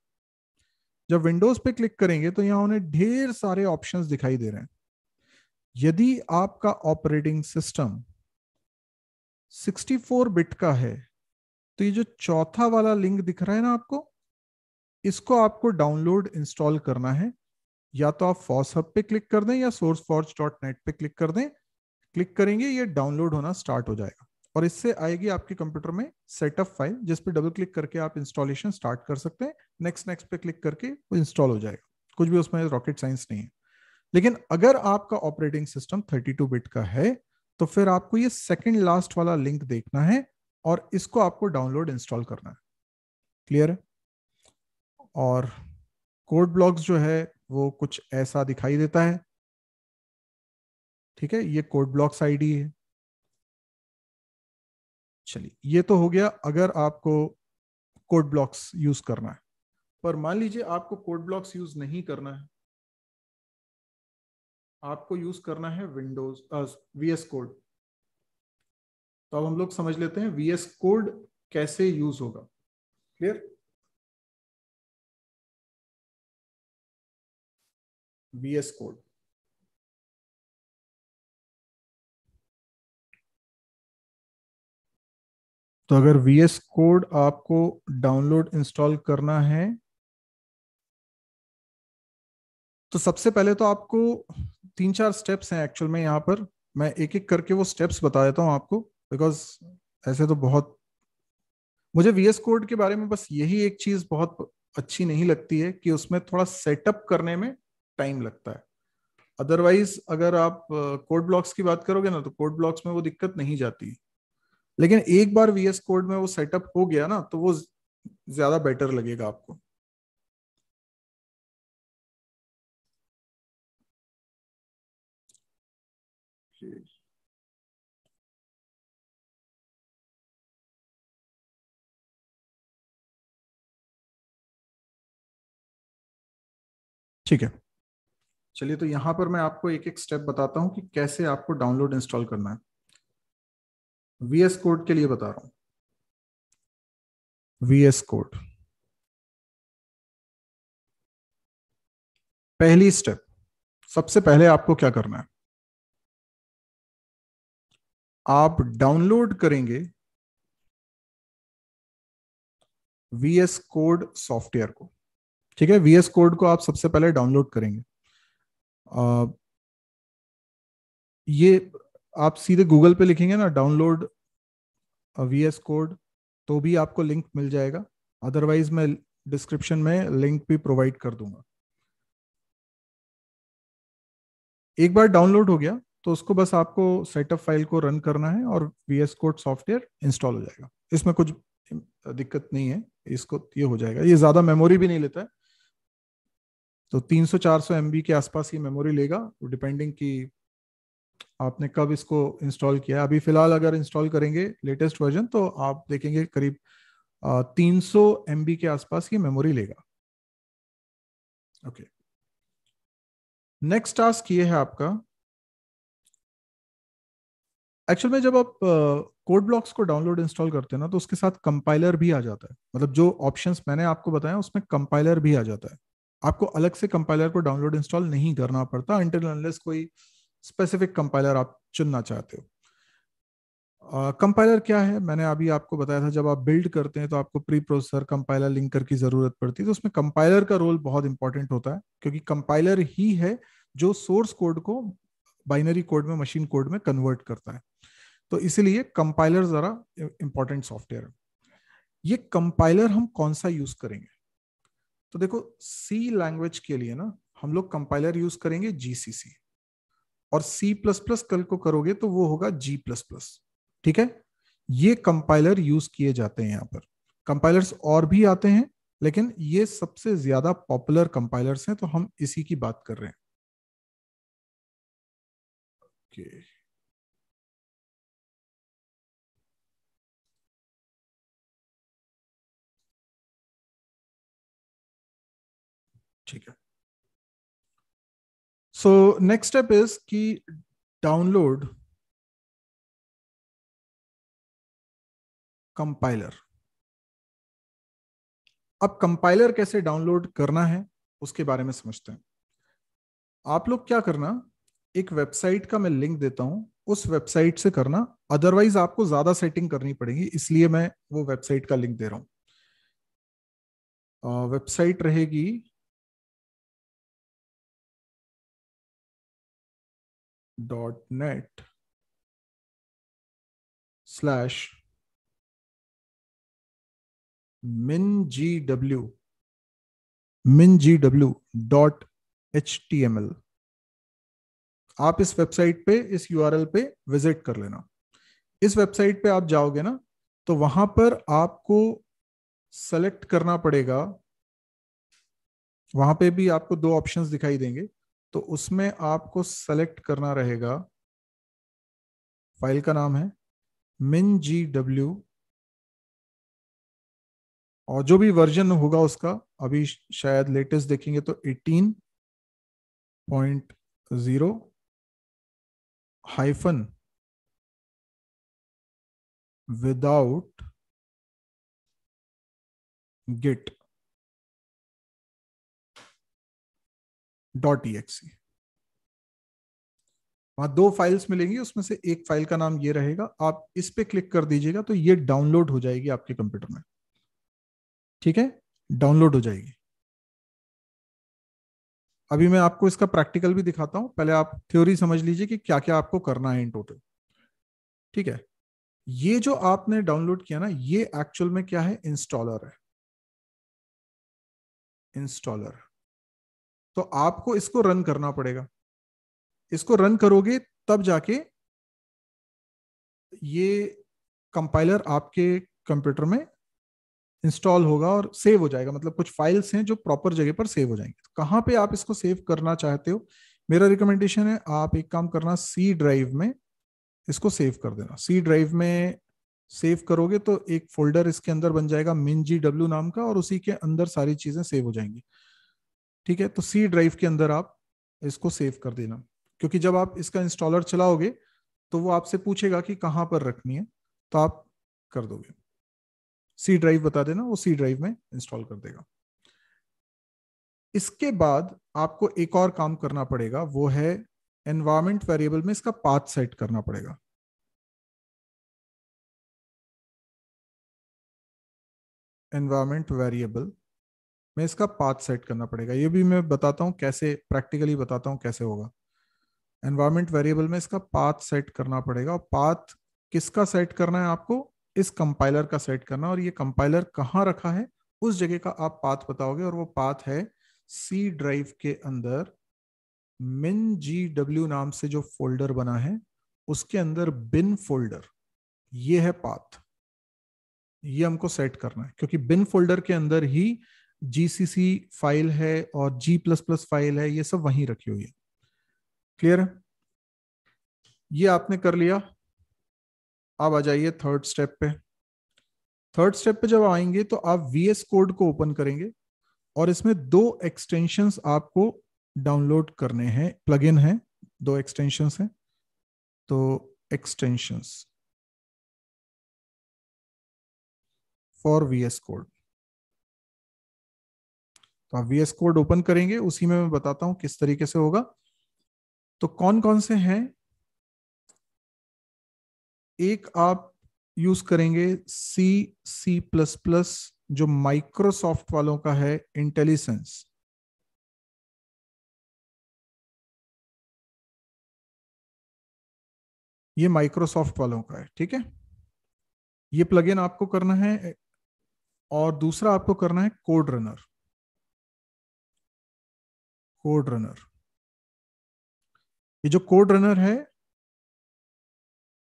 जब विंडोज पे क्लिक करेंगे तो यहाँ उन्हें ढेर सारे ऑप्शंस दिखाई दे रहे हैं यदि आपका ऑपरेटिंग सिस्टम 64 बिट का है तो ये जो चौथा वाला लिंक दिख रहा है ना आपको इसको आपको डाउनलोड इंस्टॉल करना है या तो आप फॉस हब पे क्लिक कर दें या सोर्स फॉर्ज डॉट नेट पे क्लिक कर दें क्लिक करेंगे ये डाउनलोड होना स्टार्ट हो जाएगा और इससे आएगी आपके कंप्यूटर में सेटअप फाइल जिस पे डबल क्लिक करके आप इंस्टॉलेशन स्टार्ट कर सकते हैं नेक्स्ट नेक्स्ट पे क्लिक करके वो इंस्टॉल हो जाएगा कुछ भी उसमें रॉकेट साइंस नहीं है लेकिन अगर आपका ऑपरेटिंग सिस्टम 32 बिट का है तो फिर आपको ये सेकंड लास्ट वाला लिंक देखना है और इसको आपको डाउनलोड इंस्टॉल करना है क्लियर है और कोड ब्लॉक्स जो है वो कुछ ऐसा दिखाई देता है ठीक है ये कोड ब्लॉक्स आईडी है चलिए ये तो हो गया अगर आपको कोड ब्लॉक्स यूज करना है पर मान लीजिए आपको कोड ब्लॉक्स यूज नहीं करना है आपको यूज करना है विंडोज वीएस कोड तो अब हम लोग समझ लेते हैं वीएस कोड कैसे यूज होगा क्लियर वीएस कोड तो अगर वीएस कोड आपको डाउनलोड इंस्टॉल करना है तो सबसे पहले तो आपको तीन चार स्टेप्स हैं एक्चुअल में यहां पर मैं एक एक करके वो स्टेप्स बता देता हूं आपको बिकॉज ऐसे तो बहुत मुझे वीएस कोड के बारे में बस यही एक चीज बहुत अच्छी नहीं लगती है कि उसमें थोड़ा सेटअप करने में टाइम लगता है अदरवाइज अगर आप कोड ब्लॉक्स की बात करोगे ना तो कोड ब्लॉक्स में वो दिक्कत नहीं जाती लेकिन एक बार वीएस कोड में वो सेटअप हो गया ना तो वो ज्यादा बेटर लगेगा आपको ठीक ठीक है चलिए तो यहां पर मैं आपको एक एक स्टेप बताता हूं कि कैसे आपको डाउनलोड इंस्टॉल करना है वीएस कोड के लिए बता रहा हूं वीएस कोड पहली स्टेप सबसे पहले आपको क्या करना है आप डाउनलोड करेंगे वीएस कोड सॉफ्टवेयर को ठीक है वीएस कोड को आप सबसे पहले डाउनलोड करेंगे आ, ये आप सीधे गूगल पे लिखेंगे ना डाउनलोड वीएस कोड तो भी आपको लिंक मिल जाएगा अदरवाइज मैं डिस्क्रिप्शन में लिंक भी प्रोवाइड कर दूंगा एक बार डाउनलोड हो गया तो उसको बस आपको सेटअप फाइल को रन करना है और वीएस कोड सॉफ्टवेयर इंस्टॉल हो जाएगा इसमें कुछ दिक्कत नहीं है इसको ये हो जाएगा ये ज्यादा मेमोरी भी नहीं लेता है तो 300-400 एम के आसपास ये मेमोरी लेगा तो डिपेंडिंग कि आपने कब इसको इंस्टॉल किया है अभी फिलहाल अगर इंस्टॉल करेंगे लेटेस्ट वर्जन तो आप देखेंगे करीब तीन सौ एम के आसपास ये मेमोरी लेगा ओके नेक्स्ट टास्क ये है आपका एक्चुअल में जब आप कोड ब्लॉक्स को डाउनलोड इंस्टॉल करते हैं ना तो उसके साथ कंपाइलर भी आ जाता है मतलब जो ऑप्शंस मैंने आपको बताया उसमें कंपाइलर भी आ जाता है आपको अलग से कंपाइलर को डाउनलोड इंस्टॉल नहीं करना पड़ता इंटरनल कोई स्पेसिफिक कंपाइलर आप चुनना चाहते हो कंपाइलर uh, क्या है मैंने अभी आपको बताया था जब आप बिल्ड करते हैं तो आपको प्री प्रोसेसर कंपाइलर लिंकर की जरूरत पड़ती है तो उसमें कंपाइलर का रोल बहुत इंपॉर्टेंट होता है क्योंकि कंपाइलर ही है जो सोर्स कोड को बाइनरी कोड में मशीन कोड में कन्वर्ट करता है तो इसीलिए कंपाइलर जरा इंपॉर्टेंट सॉफ्टवेयर है ये कंपाइलर हम कौन सा यूज करेंगे तो देखो सी लैंग्वेज के लिए ना हम लोग कंपाइलर यूज करेंगे जीसीसी और सी प्लस प्लस कल को करोगे तो वो होगा जी प्लस प्लस ठीक है ये कंपाइलर यूज किए जाते हैं यहां पर कंपाइलर्स और भी आते हैं लेकिन ये सबसे ज्यादा पॉपुलर कंपाइलर्स हैं तो हम इसी की बात कर रहे हैं okay. So next step is कि डाउनलोड कंपाइलर अब कंपाइलर कैसे डाउनलोड करना है उसके बारे में समझते हैं आप लोग क्या करना एक वेबसाइट का मैं लिंक देता हूं उस वेबसाइट से करना अदरवाइज आपको ज्यादा सेटिंग करनी पड़ेगी इसलिए मैं वो वेबसाइट का लिंक दे रहा हूं वेबसाइट रहेगी dot net slash mingw mingw dot html आप इस वेबसाइट पे इस यूआरएल पे विजिट कर लेना इस वेबसाइट पे आप जाओगे ना तो वहां पर आपको सेलेक्ट करना पड़ेगा वहां पे भी आपको दो ऑप्शंस दिखाई देंगे तो उसमें आपको सेलेक्ट करना रहेगा फाइल का नाम है मिन जी डब्ल्यू और जो भी वर्जन होगा उसका अभी शायद लेटेस्ट देखेंगे तो 18.0 hyphen without git dot exe वहां दो फाइल्स मिलेंगी उसमें से एक फाइल का नाम ये रहेगा आप इस पे क्लिक कर दीजिएगा तो ये डाउनलोड हो जाएगी आपके कंप्यूटर में ठीक है डाउनलोड हो जाएगी अभी मैं आपको इसका प्रैक्टिकल भी दिखाता हूं पहले आप थ्योरी समझ लीजिए कि क्या क्या आपको करना है इन टोटल ठीक है ये जो आपने डाउनलोड किया ना ये एक्चुअल में क्या है इंस्टॉलर है इंस्टॉलर तो आपको इसको रन करना पड़ेगा इसको रन करोगे तब जाके ये कंपाइलर आपके कंप्यूटर में इंस्टॉल होगा और सेव हो जाएगा मतलब कुछ फाइल्स हैं जो प्रॉपर जगह पर सेव हो जाएंगे तो कहाँ पे आप इसको सेव करना चाहते हो मेरा रिकमेंडेशन है आप एक काम करना सी ड्राइव में इसको सेव कर देना सी ड्राइव में सेव करोगे तो एक फोल्डर इसके अंदर बन जाएगा मिन जी डब्ल्यू नाम का और उसी के अंदर सारी चीजें सेव हो जाएंगी ठीक है तो सी ड्राइव के अंदर आप इसको सेव कर देना क्योंकि जब आप इसका इंस्टॉलर चलाओगे तो वो आपसे पूछेगा कि कहां पर रखनी है तो आप कर दोगे सी ड्राइव बता देना वो सी ड्राइव में इंस्टॉल कर देगा इसके बाद आपको एक और काम करना पड़ेगा वो है एनवायरमेंट वेरिएबल में इसका पाथ सेट करना पड़ेगा एनवायरमेंट वेरिएबल मैं इसका पाथ सेट करना पड़ेगा ये भी मैं बताता हूँ कैसे प्रैक्टिकली बताता हूँ कैसे होगा एनवायरमेंट वेरिएबल में इसका पाथ सेट करना पड़ेगा और पाथ किसका सेट करना है आपको इस कंपाइलर का सेट करना और ये कंपाइलर कहाँ रखा है उस जगह का आप पाथ बताओगे और वो पाथ है सी ड्राइव के अंदर मिन जी डब्ल्यू नाम से जो फोल्डर बना है उसके अंदर बिन फोल्डर ये है पाथ ये हमको सेट करना है क्योंकि बिन फोल्डर के अंदर ही जीसीसी फाइल है और जी प्लस प्लस फाइल है ये सब वहीं रखी हुई है क्लियर है ये आपने कर लिया आप आ जाइए थर्ड स्टेप पे थर्ड स्टेप पे जब आएंगे तो आप वीएस कोड को ओपन करेंगे और इसमें दो एक्सटेंशन आपको डाउनलोड करने हैं इन हैं दो एक्सटेंशन हैं तो एक्सटेंशंस फॉर वीएस कोड तो आप वीएस कोड ओपन करेंगे उसी में मैं बताता हूं किस तरीके से होगा तो कौन कौन से हैं एक आप यूज करेंगे सी सी प्लस प्लस जो माइक्रोसॉफ्ट वालों का है इंटेलिजेंस ये माइक्रोसॉफ्ट वालों का है ठीक है ये प्लगइन आपको करना है और दूसरा आपको करना है कोड रनर कोड रनर ये जो कोड रनर है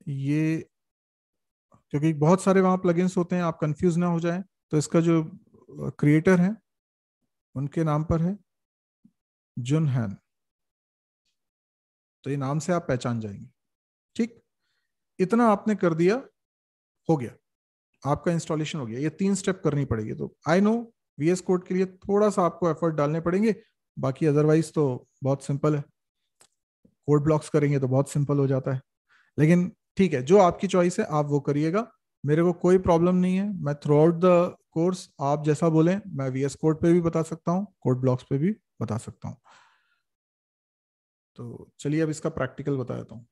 ये क्योंकि बहुत सारे वहां प्लगइन्स होते हैं आप कंफ्यूज ना हो जाए तो इसका जो क्रिएटर है उनके नाम पर है जुन हैन तो ये नाम से आप पहचान जाएंगे ठीक इतना आपने कर दिया हो गया आपका इंस्टॉलेशन हो गया ये तीन स्टेप करनी पड़ेगी तो आई नो वीएस कोड के लिए थोड़ा सा आपको एफर्ट डालने पड़ेंगे बाकी अदरवाइज तो बहुत सिंपल है कोड ब्लॉक्स करेंगे तो बहुत सिंपल हो जाता है लेकिन ठीक है जो आपकी चॉइस है आप वो करिएगा मेरे को कोई प्रॉब्लम नहीं है मैं थ्रू आउट द कोर्स आप जैसा बोले मैं वीएस कोड पे भी बता सकता हूँ कोड ब्लॉक्स पे भी बता सकता हूँ तो चलिए अब इसका प्रैक्टिकल बता देता हूँ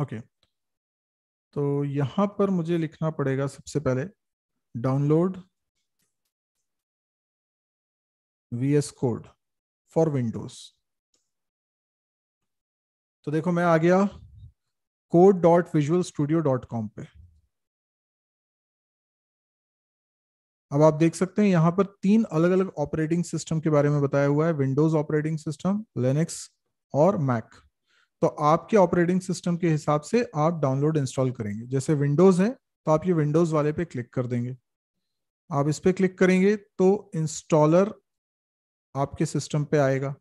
ओके तो यहां पर मुझे लिखना पड़ेगा सबसे पहले download V S code for Windows तो देखो मैं आ गया code dot visual studio dot com पे अब आप देख सकते हैं यहां पर तीन अलग अलग ऑपरेटिंग सिस्टम के बारे में बताया हुआ है विंडोज ऑपरेटिंग सिस्टम लेनेक्स और मैक तो आपके ऑपरेटिंग सिस्टम के हिसाब से आप डाउनलोड इंस्टॉल करेंगे जैसे विंडोज है तो आप ये विंडोज वाले पे क्लिक कर देंगे आप इस पर क्लिक करेंगे तो इंस्टॉलर आपके सिस्टम पे आएगा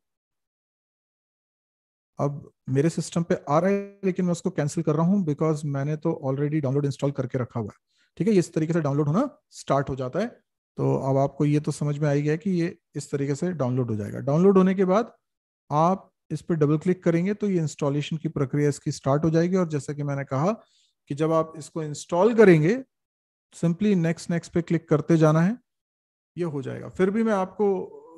अब मेरे सिस्टम पे आ रहा है लेकिन मैं उसको कैंसिल कर रहा हूं बिकॉज मैंने तो ऑलरेडी डाउनलोड इंस्टॉल करके रखा हुआ है ठीक है इस तरीके से डाउनलोड होना स्टार्ट हो जाता है तो अब आपको ये तो समझ में आई गया कि ये इस तरीके से डाउनलोड हो जाएगा डाउनलोड होने के बाद आप इस पर डबल क्लिक करेंगे तो ये इंस्टॉलेशन की प्रक्रिया इसकी स्टार्ट हो जाएगी और जैसा कि मैंने कहा कि जब आप इसको इंस्टॉल करेंगे सिंपली नेक्स्ट नेक्स्ट पे क्लिक करते जाना है ये हो जाएगा फिर भी मैं आपको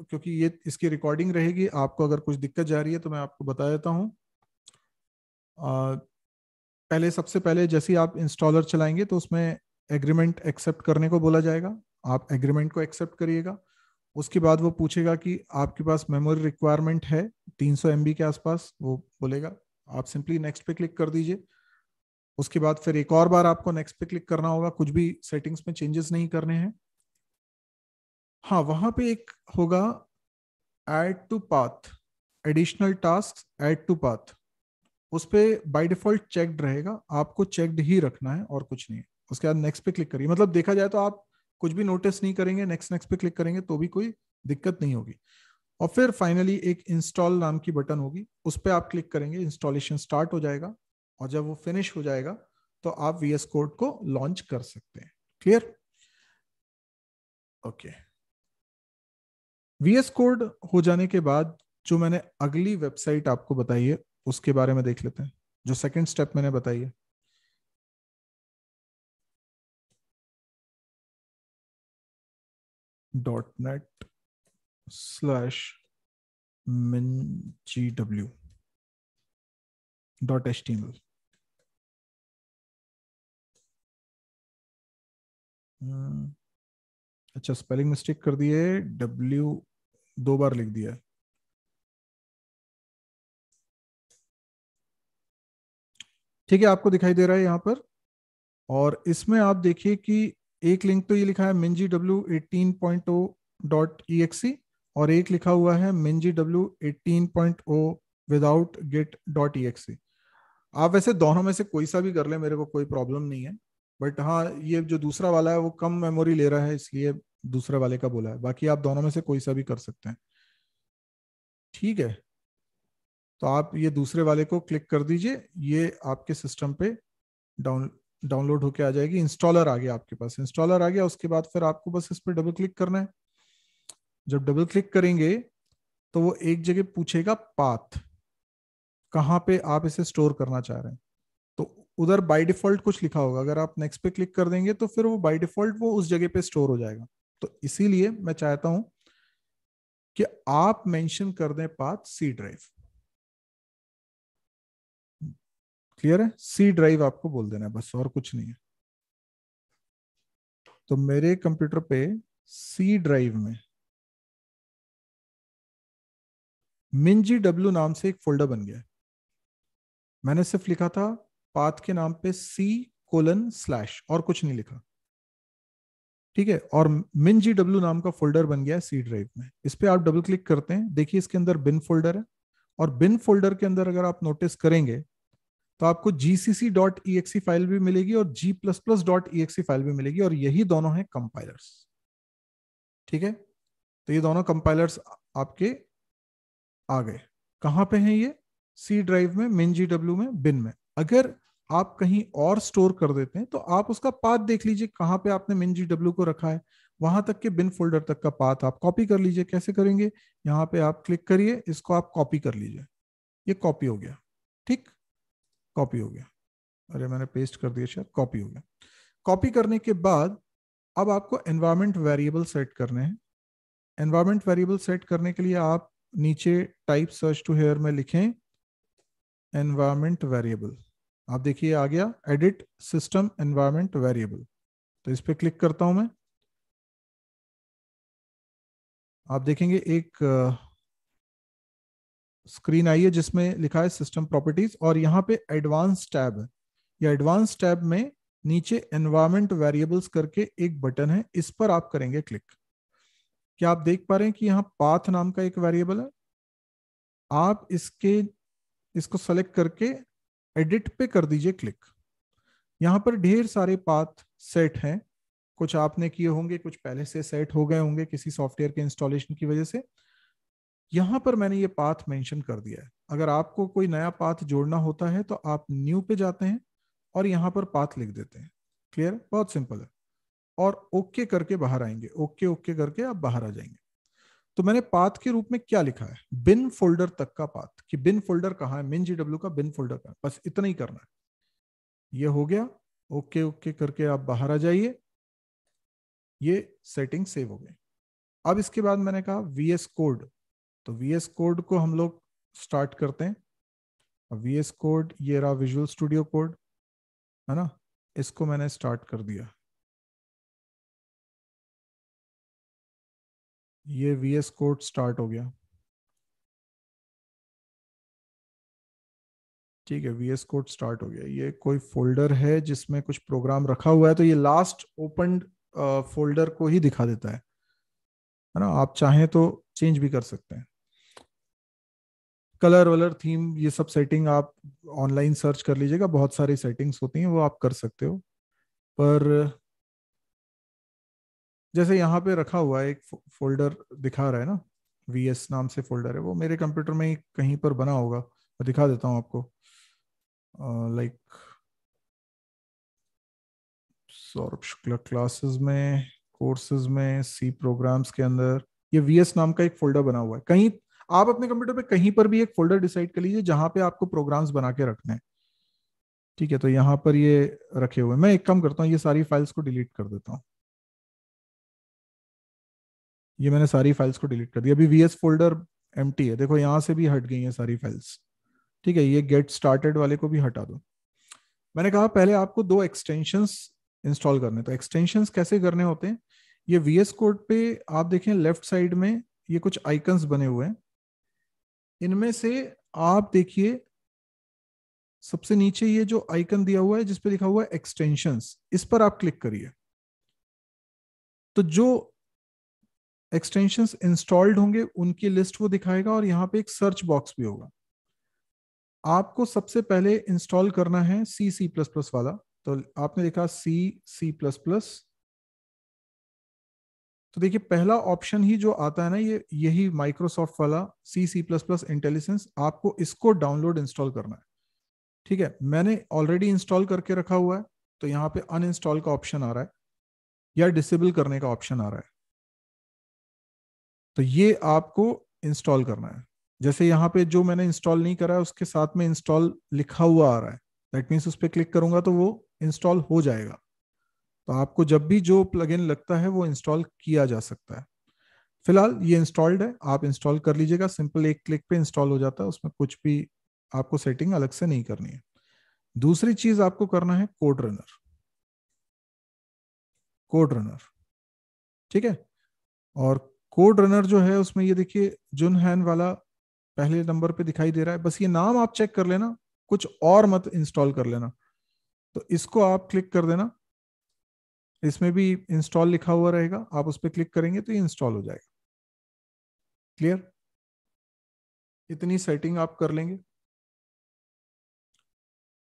क्योंकि ये इसकी रिकॉर्डिंग रहेगी आपको अगर कुछ दिक्कत जा रही है तो मैं आपको बता देता हूँ पहले सबसे पहले जैसे आप इंस्टॉलर चलाएंगे तो उसमें एग्रीमेंट एक्सेप्ट करने को बोला जाएगा आप एग्रीमेंट को एक्सेप्ट करिएगा उसके बाद वो पूछेगा कि आपके पास मेमोरी रिक्वायरमेंट है 300 सौ के आसपास वो बोलेगा आप सिंपली नेक्स्ट पे क्लिक कर दीजिए उसके बाद फिर एक और बार आपको नेक्स्ट पे क्लिक करना होगा कुछ भी सेटिंग्स में चेंजेस नहीं करने हैं हाँ वहां पे एक होगा add to path additional task add to path उस पर बाई डिफॉल्ट चेकड रहेगा आपको चेकड ही रखना है और कुछ नहीं उसके बाद नेक्स्ट पे क्लिक करिए मतलब देखा जाए तो आप कुछ भी नोटिस नहीं करेंगे नेक्स्ट नेक्स्ट पे क्लिक करेंगे तो भी कोई दिक्कत नहीं होगी और फिर फाइनली एक इंस्टॉल नाम की बटन होगी उस पर आप क्लिक करेंगे इंस्टॉलेशन स्टार्ट हो जाएगा और जब वो फिनिश हो जाएगा तो आप वीएस कोड को लॉन्च कर सकते हैं clear okay V S code हो जाने के बाद जो मैंने अगली वेबसाइट आपको बताई है उसके बारे में देख लेते हैं जो सेकंड स्टेप मैंने बताई है dot net slash min G W dot H T M L अच्छा स्पेलिंग मिस्टेक कर दिए डब्ल्यू दो बार लिख दिया है ठीक है आपको दिखाई दे रहा है यहां पर और इसमें आप देखिए कि एक लिंक तो ये लिखा है min G W eighteen point O dot exe और एक लिखा हुआ है min G W eighteen point O without git dot exe आप वैसे दोनों में से कोई सा भी कर ले मेरे को कोई प्रॉब्लम नहीं है बट हाँ ये जो दूसरा वाला है वो कम मेमोरी ले रहा है इसलिए दूसरे वाले का बोला है बाकी आप दोनों में से कोई सा भी कर सकते हैं ठीक है तो आप ये दूसरे वाले को क्लिक कर दीजिए ये आपके सिस्टम पे डाउन डाउनलोड होके आ जाएगी इंस्टॉलर आ गया आपके पास इंस्टॉलर आ गया उसके बाद फिर आपको बस इस पर डबल क्लिक करना है जब डबल क्लिक करेंगे तो वो एक जगह पूछेगा पाथ कहाँ पे आप इसे स्टोर करना चाह रहे हैं तो उधर बाय डिफॉल्ट कुछ लिखा होगा अगर आप नेक्स्ट पे क्लिक कर देंगे तो फिर वो बाय डिफॉल्ट वो उस जगह पे स्टोर हो जाएगा तो इसीलिए मैं चाहता हूं कि आप मेंशन कर दें पाथ सी ड्राइव क्लियर है सी ड्राइव आपको बोल देना है बस और कुछ नहीं है तो मेरे कंप्यूटर पे सी ड्राइव में मिनजी डब्ल्यू नाम से एक फोल्डर बन गया मैंने सिर्फ लिखा था पाथ के नाम पे सी कोलन स्लैश और कुछ नहीं लिखा ठीक है और मिन जी डब्ल्यू नाम का फोल्डर बन गया सी ड्राइव में इस पर आप डबल क्लिक करते हैं देखिए इसके अंदर बिन फोल्डर है और बिन फोल्डर के अंदर अगर आप नोटिस करेंगे तो आपको जीसीसी डॉट ई फाइल भी मिलेगी और G plus plus dot E file भी मिलेगी और यही दोनों हैं कंपाइलर्स ठीक है तो ये दोनों कंपाइलर्स आपके आ गए कहां पे हैं ये सी ड्राइव में मिन जी डब्ल्यू में बिन में अगर आप कहीं और स्टोर कर देते हैं तो आप उसका पाथ देख लीजिए कहां पे आपने मिन जी डब्ल्यू को रखा है वहां तक के बिन फोल्डर तक का पाथ आप कॉपी कर लीजिए कैसे करेंगे यहां पे आप क्लिक करिए इसको आप कॉपी कर लीजिए ये कॉपी हो गया ठीक कॉपी हो गया अरे मैंने पेस्ट कर दिया शायद कॉपी हो गया कॉपी करने के बाद अब आपको एनवायरमेंट वेरिएबल सेट करने हैं एनवायरमेंट वेरिएबल सेट करने के लिए आप नीचे टाइप सर्च टू हेयर में लिखें एनवायरमेंट वेरिएबल आप देखिए आ गया एडिट सिस्टम एनवायरमेंट वेरिएबल तो इस पर क्लिक करता हूं मैं आप देखेंगे एक स्क्रीन आई है जिसमें लिखा है सिस्टम प्रॉपर्टीज और यहाँ पे एडवांस टैब है या एडवांस टैब में नीचे एनवायरमेंट वेरिएबल्स करके एक बटन है इस पर आप करेंगे क्लिक क्या आप देख पा रहे हैं कि यहाँ पाथ नाम का एक वेरिएबल है आप इसके इसको सेलेक्ट करके एडिट पे कर दीजिए क्लिक यहाँ पर ढेर सारे पाथ सेट हैं कुछ आपने किए होंगे कुछ पहले से सेट हो गए होंगे किसी सॉफ्टवेयर के इंस्टॉलेशन की वजह से यहां पर मैंने ये पाथ मेंशन कर दिया है अगर आपको कोई नया पाथ जोड़ना होता है तो आप न्यू पे जाते हैं और यहां पर पाथ लिख देते हैं क्लियर बहुत सिंपल है और ओके okay करके बाहर आएंगे ओके okay, ओके okay करके आप बाहर आ जाएंगे तो मैंने पाथ के रूप में क्या लिखा है बिन फोल्डर तक का पाथ कि बिन फोल्डर कहाँ है मिन जी डब्ल्यू का बिन फोल्डर का बस इतना ही करना है ये हो गया ओके ओके करके आप बाहर आ जाइए ये सेटिंग सेव हो गई अब इसके बाद मैंने कहा वीएस कोड तो वी एस कोड को हम लोग स्टार्ट करते हैं वी एस कोड ये रहा विजुअल स्टूडियो कोड है ना इसको मैंने स्टार्ट कर दिया ये वी एस कोड स्टार्ट हो गया ठीक है वी एस कोड स्टार्ट हो गया ये कोई फोल्डर है जिसमें कुछ प्रोग्राम रखा हुआ है तो ये लास्ट ओपन फोल्डर को ही दिखा देता है है ना आप चाहें तो चेंज भी कर सकते हैं कलर वलर थीम ये सब सेटिंग आप ऑनलाइन सर्च कर लीजिएगा बहुत सारी सेटिंग्स होती हैं वो आप कर सकते हो पर जैसे यहाँ पे रखा हुआ है एक फोल्डर दिखा रहा है ना वी एस नाम से फोल्डर है वो मेरे कंप्यूटर में कहीं पर बना होगा मैं दिखा देता हूँ आपको लाइक सौरभ शुक्ला क्लासेस में कोर्सेज में सी प्रोग्राम्स के अंदर ये वी नाम का एक फोल्डर बना हुआ है कहीं आप अपने कंप्यूटर पे कहीं पर भी एक फोल्डर डिसाइड कर लीजिए जहां पे आपको प्रोग्राम्स बना के रखने हैं ठीक है तो यहां पर ये रखे हुए मैं एक काम करता हूँ ये सारी फाइल्स को डिलीट कर देता हूँ ये मैंने सारी फाइल्स को डिलीट कर दिया अभी वी फोल्डर एम है देखो यहां से भी हट गई है सारी फाइल्स ठीक है ये गेट स्टार्टेड वाले को भी हटा दो मैंने कहा पहले आपको दो एक्सटेंशन इंस्टॉल करने तो एक्सटेंशन कैसे करने होते हैं ये वी एस कोड पे आप देखें लेफ्ट साइड में ये कुछ आइकन्स बने हुए हैं इनमें से आप देखिए सबसे नीचे ये जो आइकन दिया हुआ है जिसपे लिखा हुआ है एक्सटेंशंस इस पर आप क्लिक करिए तो जो एक्सटेंशंस इंस्टॉल्ड होंगे उनकी लिस्ट वो दिखाएगा और यहाँ पे एक सर्च बॉक्स भी होगा आपको सबसे पहले इंस्टॉल करना है सी सी प्लस प्लस वाला तो आपने लिखा सी सी प्लस प्लस तो देखिए पहला ऑप्शन ही जो आता है ना ये यही माइक्रोसॉफ्ट वाला C C plus plus intelligence आपको इसको डाउनलोड इंस्टॉल करना है ठीक है मैंने ऑलरेडी इंस्टॉल करके रखा हुआ है तो यहाँ पे अनइंस्टॉल का ऑप्शन आ रहा है या डिसेबल करने का ऑप्शन आ रहा है तो ये आपको इंस्टॉल करना है जैसे यहाँ पे जो मैंने इंस्टॉल नहीं करा है उसके साथ में इंस्टॉल लिखा हुआ आ रहा है दैट मीन्स उस पर क्लिक करूंगा तो वो इंस्टॉल हो जाएगा तो आपको जब भी जो प्लगइन लगता है वो इंस्टॉल किया जा सकता है फिलहाल ये इंस्टॉल्ड है आप इंस्टॉल कर लीजिएगा सिंपल एक क्लिक पे इंस्टॉल हो जाता है उसमें कुछ भी आपको सेटिंग अलग से नहीं करनी है दूसरी चीज आपको करना है कोड रनर कोड रनर ठीक है और कोड रनर जो है उसमें ये देखिए जुन हैन वाला पहले नंबर पे दिखाई दे रहा है बस ये नाम आप चेक कर लेना कुछ और मत इंस्टॉल कर लेना तो इसको आप क्लिक कर देना इसमें भी इंस्टॉल लिखा हुआ रहेगा आप उस पर क्लिक करेंगे तो ये इंस्टॉल हो जाएगा क्लियर इतनी सेटिंग आप कर लेंगे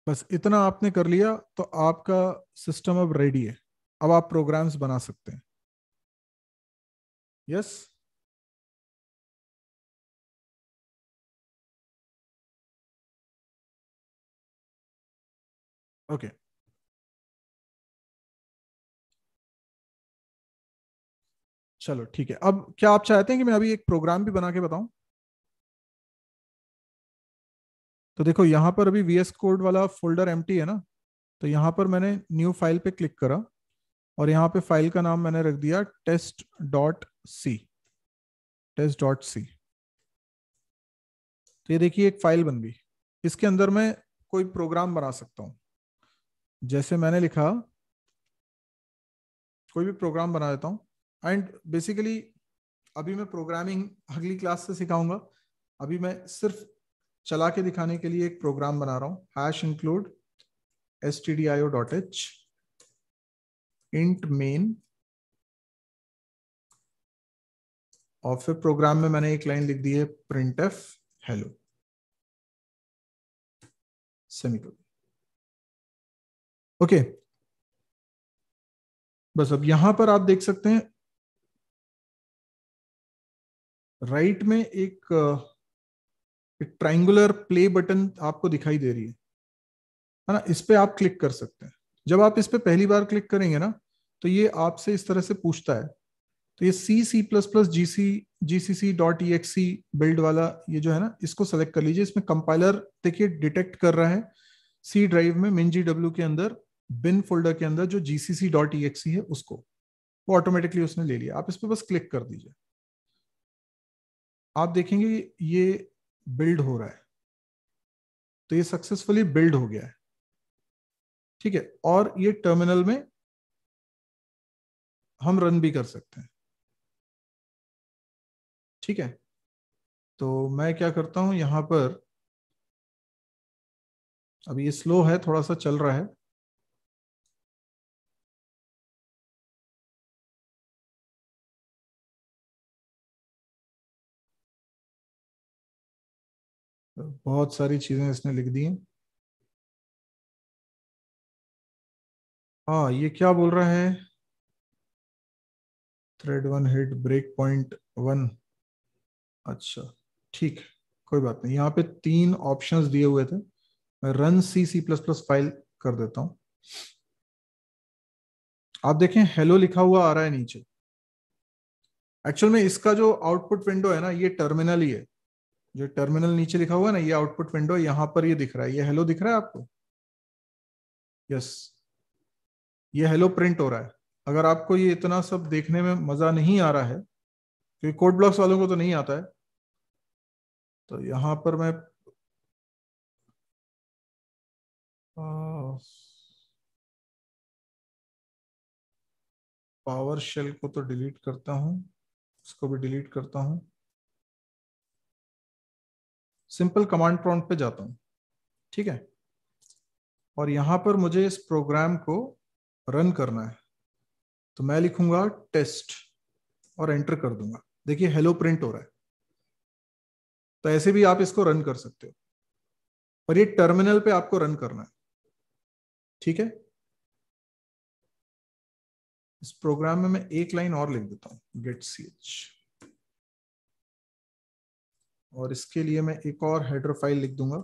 बस इतना आपने कर लिया तो आपका सिस्टम अब रेडी है अब आप प्रोग्राम्स बना सकते हैं यस ओके okay. चलो ठीक है अब क्या आप चाहते हैं कि मैं अभी एक प्रोग्राम भी बना के बताऊं तो देखो यहां पर अभी वी एस कोड वाला फोल्डर एम है ना तो यहां पर मैंने न्यू फाइल पे क्लिक करा और यहां पे फाइल का नाम मैंने रख दिया test dot C test dot C तो ये देखिए एक फाइल बन गई इसके अंदर मैं कोई प्रोग्राम बना सकता हूं जैसे मैंने लिखा कोई भी प्रोग्राम बना देता हूं एंड बेसिकली अभी मैं प्रोग्रामिंग अगली क्लास से सिखाऊंगा अभी मैं सिर्फ चला के दिखाने के लिए एक प्रोग्राम बना रहा हूँ hash include S T D I O dot H int main और फिर प्रोग्राम में मैंने एक लाइन लिख दी है print F hello semicolon okay बस अब यहां पर आप देख सकते हैं राइट में एक एक ट्राइंगुलर प्ले बटन आपको दिखाई दे रही है है ना इस पर आप क्लिक कर सकते हैं जब आप इस पर पहली बार क्लिक करेंगे ना तो ये आपसे इस तरह से पूछता है तो ये C C plus plus G C G C C dot E X C build वाला ये जो है ना इसको सेलेक्ट कर लीजिए इसमें कंपाइलर देखिए डिटेक्ट कर रहा है सी ड्राइव में मिन जी डब्ल्यू के अंदर बिन फोल्डर के अंदर जो जी C C dot E X सी है उसको वो ऑटोमेटिकली उसने ले लिया आप इस पर बस क्लिक कर दीजिए आप देखेंगे ये बिल्ड हो रहा है तो ये सक्सेसफुली बिल्ड हो गया है ठीक है और ये टर्मिनल में हम रन भी कर सकते हैं ठीक है तो मैं क्या करता हूं यहां पर अभी ये स्लो है थोड़ा सा चल रहा है बहुत सारी चीज़ें इसने लिख दी हैं हाँ ये क्या बोल रहा है thread one hit breakpoint one अच्छा ठीक है कोई बात नहीं यहाँ पे तीन ऑप्शंस दिए हुए थे मैं run C C plus plus file कर देता हूं आप देखें हेलो लिखा हुआ आ रहा है नीचे एक्चुअल में इसका जो आउटपुट विंडो है ना ये टर्मिनल ही है जो टर्मिनल नीचे लिखा हुआ है ना ये आउटपुट विंडो यहाँ पर ये दिख रहा है ये हेलो दिख रहा है आपको यस ये हेलो प्रिंट हो रहा है अगर आपको ये इतना सब देखने में मज़ा नहीं आ रहा है क्योंकि कोड ब्लॉक्स वालों को तो नहीं आता है तो यहां पर मैं पावर शेल को तो डिलीट करता हूं इसको भी डिलीट करता हूँ सिंपल कमांड प्रॉम्प्ट पे जाता हूं ठीक है और यहां पर मुझे इस प्रोग्राम को रन करना है तो मैं लिखूंगा टेस्ट और एंटर कर दूंगा देखिए हेलो प्रिंट हो रहा है तो ऐसे भी आप इसको रन कर सकते हो पर ये टर्मिनल पे आपको रन करना है ठीक है इस प्रोग्राम में मैं एक लाइन और लिख देता हूँ गेट सी एच और इसके लिए मैं एक और हेडर फाइल लिख दूंगा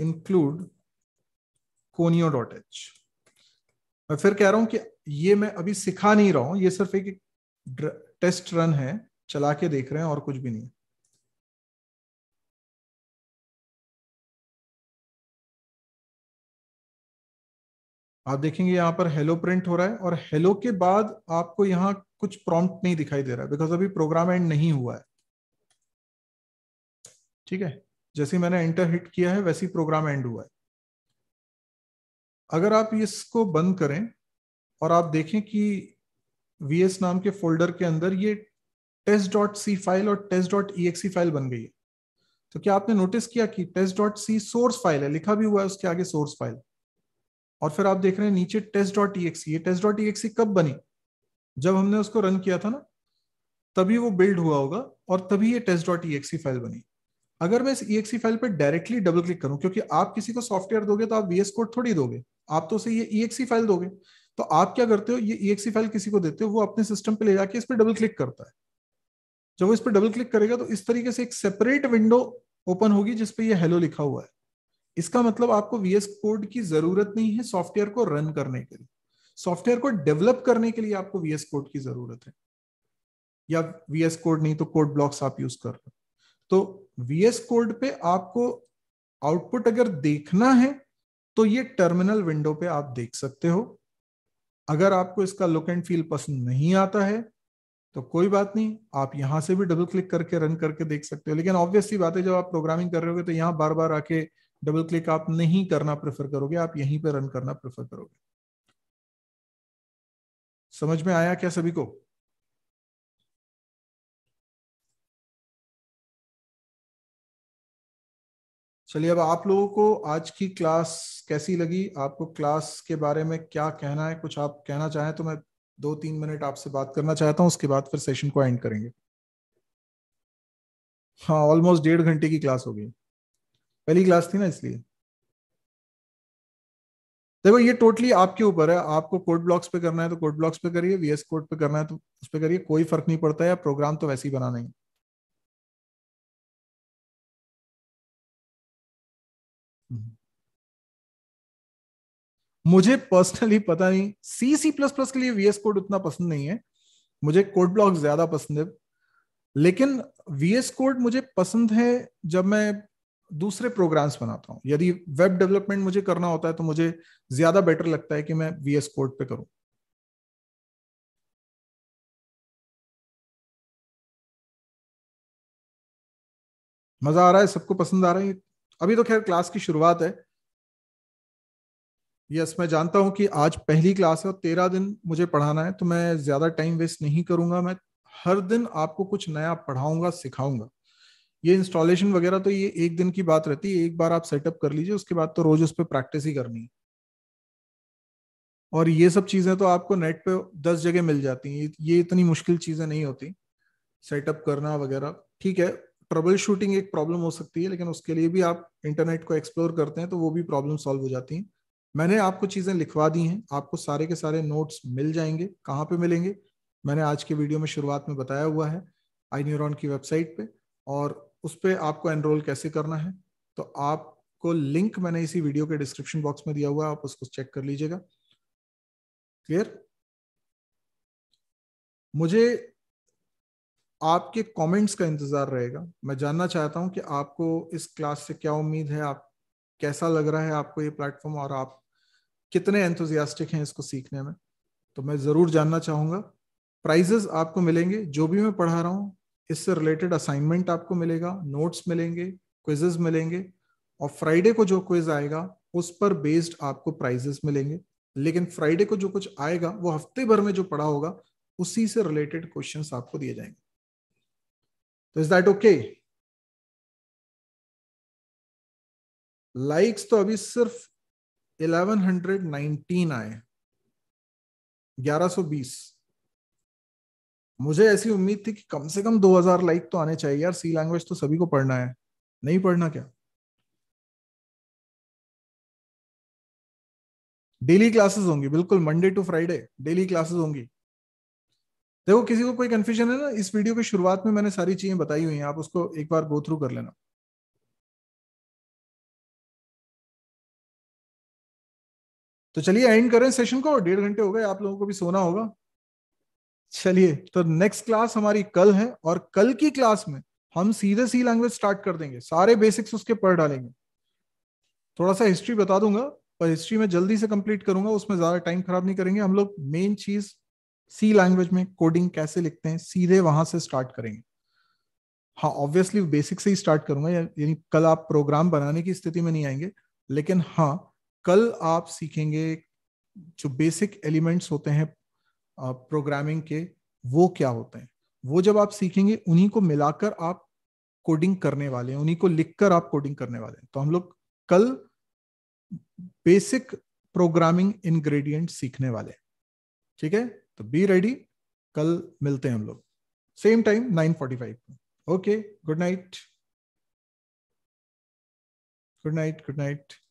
इंक्लूड कोनियो डॉट एच मैं फिर कह रहा हूं कि ये मैं अभी सिखा नहीं रहा हूं ये सिर्फ एक टेस्ट रन है चला के देख रहे हैं और कुछ भी नहीं आप देखेंगे यहां पर हेलो प्रिंट हो रहा है और हेलो के बाद आपको यहां कुछ प्रॉम्प्ट नहीं दिखाई दे रहा है बिकॉज अभी प्रोग्राम एंड नहीं हुआ है ठीक है जैसे मैंने एंटर हिट किया है वैसे ही प्रोग्राम एंड हुआ है अगर आप इसको बंद करें और आप देखें कि वी नाम के फोल्डर के अंदर ये टेस्ट डॉट सी फाइल और टेस्ट डॉट ई फाइल बन गई है तो क्या आपने नोटिस किया कि test dot C source file है लिखा भी हुआ है उसके आगे सोर्स फाइल और फिर आप देख रहे हैं नीचे टेस्ट डॉट ई ये टेस्ट डॉट ई कब बनी जब हमने उसको रन किया था ना तभी वो बिल्ड हुआ होगा और तभी ये टेस्ट डॉट ई फाइल बनी अगर मैं इस ई फाइल पर डायरेक्टली डबल क्लिक करूं क्योंकि आप किसी को सॉफ्टवेयर दोगे तो आप वीएस कोड थोड़ी दोगे आप तो उसे ये ई फाइल दोगे तो आप क्या करते हो ये ई फाइल किसी को देते हो वो अपने सिस्टम पे ले जाके इस पर डबल क्लिक करता है जब वो इस पर डबल क्लिक करेगा तो इस तरीके से एक सेपरेट विंडो ओपन होगी जिसपे ये हेलो लिखा हुआ है इसका मतलब आपको वीएस कोड की जरूरत नहीं है सॉफ्टवेयर को रन करने के लिए सॉफ्टवेयर को डेवलप करने के लिए आपको वीएस कोड की जरूरत है या वीएस कोड नहीं तो कोड ब्लॉक्स आप यूज कर रहे हो तो वीएस कोड पे आपको आउटपुट अगर देखना है तो ये टर्मिनल विंडो पे आप देख सकते हो अगर आपको इसका लुक एंड फील पसंद नहीं आता है तो कोई बात नहीं आप यहां से भी डबल क्लिक करके रन करके देख सकते हो लेकिन ऑब्वियसली बात है जब आप प्रोग्रामिंग कर रहे होगे तो यहां बार बार आके डबल क्लिक आप नहीं करना प्रेफर करोगे आप यहीं पे रन करना प्रेफर करोगे समझ में आया क्या सभी को चलिए अब आप लोगों को आज की क्लास कैसी लगी आपको क्लास के बारे में क्या कहना है कुछ आप कहना चाहें तो मैं दो तीन मिनट आपसे बात करना चाहता हूँ उसके बाद फिर सेशन को एंड करेंगे हाँ ऑलमोस्ट डेढ़ घंटे की क्लास हो गई पहली क्लास थी ना इसलिए देखो ये टोटली आपके ऊपर है आपको कोड ब्लॉक्स पे करना है तो कोड ब्लॉक्स पे करिए वीएस कोड पे करना है तो उस पर करिए कोई फर्क नहीं पड़ता है प्रोग्राम तो वैसे ही बनाना ही मुझे पर्सनली पता नहीं सी सी प्लस प्लस के लिए वीएस कोड उतना पसंद नहीं है मुझे कोड ब्लॉक ज्यादा पसंद है लेकिन वीएस कोड मुझे पसंद है जब मैं दूसरे प्रोग्राम्स बनाता हूँ यदि वेब डेवलपमेंट मुझे करना होता है तो मुझे ज्यादा बेटर लगता है कि मैं वीएस कोड पे करूँ मजा आ रहा है सबको पसंद आ रहा है अभी तो खैर क्लास की शुरुआत है यस yes, मैं जानता हूं कि आज पहली क्लास है और तेरह दिन मुझे पढ़ाना है तो मैं ज्यादा टाइम वेस्ट नहीं करूंगा मैं हर दिन आपको कुछ नया पढ़ाऊंगा सिखाऊंगा ये इंस्टॉलेशन वगैरह तो ये एक दिन की बात रहती है एक बार आप सेटअप कर लीजिए उसके बाद तो रोज उस पर प्रैक्टिस ही करनी है और ये सब चीजें तो आपको नेट पे दस जगह मिल जाती हैं ये इतनी मुश्किल चीजें नहीं होती सेटअप करना वगैरह ठीक है ट्रबल शूटिंग एक प्रॉब्लम हो सकती है लेकिन उसके लिए भी आप इंटरनेट को एक्सप्लोर करते हैं तो वो भी प्रॉब्लम सॉल्व हो जाती है मैंने आपको चीजें लिखवा दी हैं आपको सारे के सारे नोट्स मिल जाएंगे कहाँ पे मिलेंगे मैंने आज के वीडियो में शुरुआत में बताया हुआ है आई न्यूरोन की वेबसाइट पे और उस पर आपको एनरोल कैसे करना है तो आपको लिंक मैंने इसी वीडियो के डिस्क्रिप्शन बॉक्स में दिया हुआ है आप उसको चेक कर लीजिएगा क्लियर मुझे आपके कमेंट्स का इंतजार रहेगा मैं जानना चाहता हूं कि आपको इस क्लास से क्या उम्मीद है आप कैसा लग रहा है आपको ये प्लेटफॉर्म और आप कितने एंथुजियास्टिक हैं इसको सीखने में तो मैं ज़रूर जानना चाहूंगा प्राइजेस आपको मिलेंगे जो भी मैं पढ़ा रहा हूँ इससे रिलेटेड असाइनमेंट आपको मिलेगा नोट्स मिलेंगे क्विजेस मिलेंगे और फ्राइडे को जो क्विज आएगा उस पर बेस्ड आपको प्राइजेस मिलेंगे लेकिन फ्राइडे को जो कुछ आएगा वो हफ्ते भर में जो पढ़ा होगा उसी से रिलेटेड क्वेश्चन आपको दिए जाएंगे तो इज दैट ओके लाइक्स तो अभी सिर्फ 1119 आए 1120 मुझे ऐसी उम्मीद थी कि कम से कम 2000 लाइक तो आने चाहिए यार सी लैंग्वेज तो सभी को पढ़ना है नहीं पढ़ना क्या डेली क्लासेस होंगी बिल्कुल Monday to Friday daily classes होंगी देखो किसी को कोई कंफ्यूजन है ना इस वीडियो की शुरुआत में मैंने सारी चीजें बताई हुई हैं आप उसको एक बार गो थ्रू कर लेना तो चलिए एंड करें सेशन को डेढ़ घंटे हो गए आप लोगों को भी सोना होगा चलिए तो नेक्स्ट क्लास हमारी कल है और कल की क्लास में हम सीधे सी लैंग्वेज स्टार्ट कर देंगे सारे बेसिक्स उसके पढ़ डालेंगे थोड़ा सा हिस्ट्री बता दूंगा पर हिस्ट्री में जल्दी से कंप्लीट करूंगा उसमें ज्यादा टाइम खराब नहीं करेंगे हम लोग मेन चीज सी लैंग्वेज में कोडिंग कैसे लिखते हैं सीधे वहां से स्टार्ट करेंगे हाँ ऑब्वियसली बेसिक से ही स्टार्ट करूंगा यानी कल आप प्रोग्राम बनाने की स्थिति में नहीं आएंगे लेकिन हाँ कल आप सीखेंगे जो बेसिक एलिमेंट्स होते हैं प्रोग्रामिंग के वो क्या होते हैं वो जब आप सीखेंगे उन्हीं को मिलाकर आप कोडिंग करने वाले हैं उन्हीं को लिखकर आप कोडिंग करने वाले हैं तो हम लोग कल बेसिक प्रोग्रामिंग इंग्रेडिएंट सीखने वाले हैं ठीक है तो बी रेडी कल मिलते हैं हम लोग same time nine forty five okay good night good night good night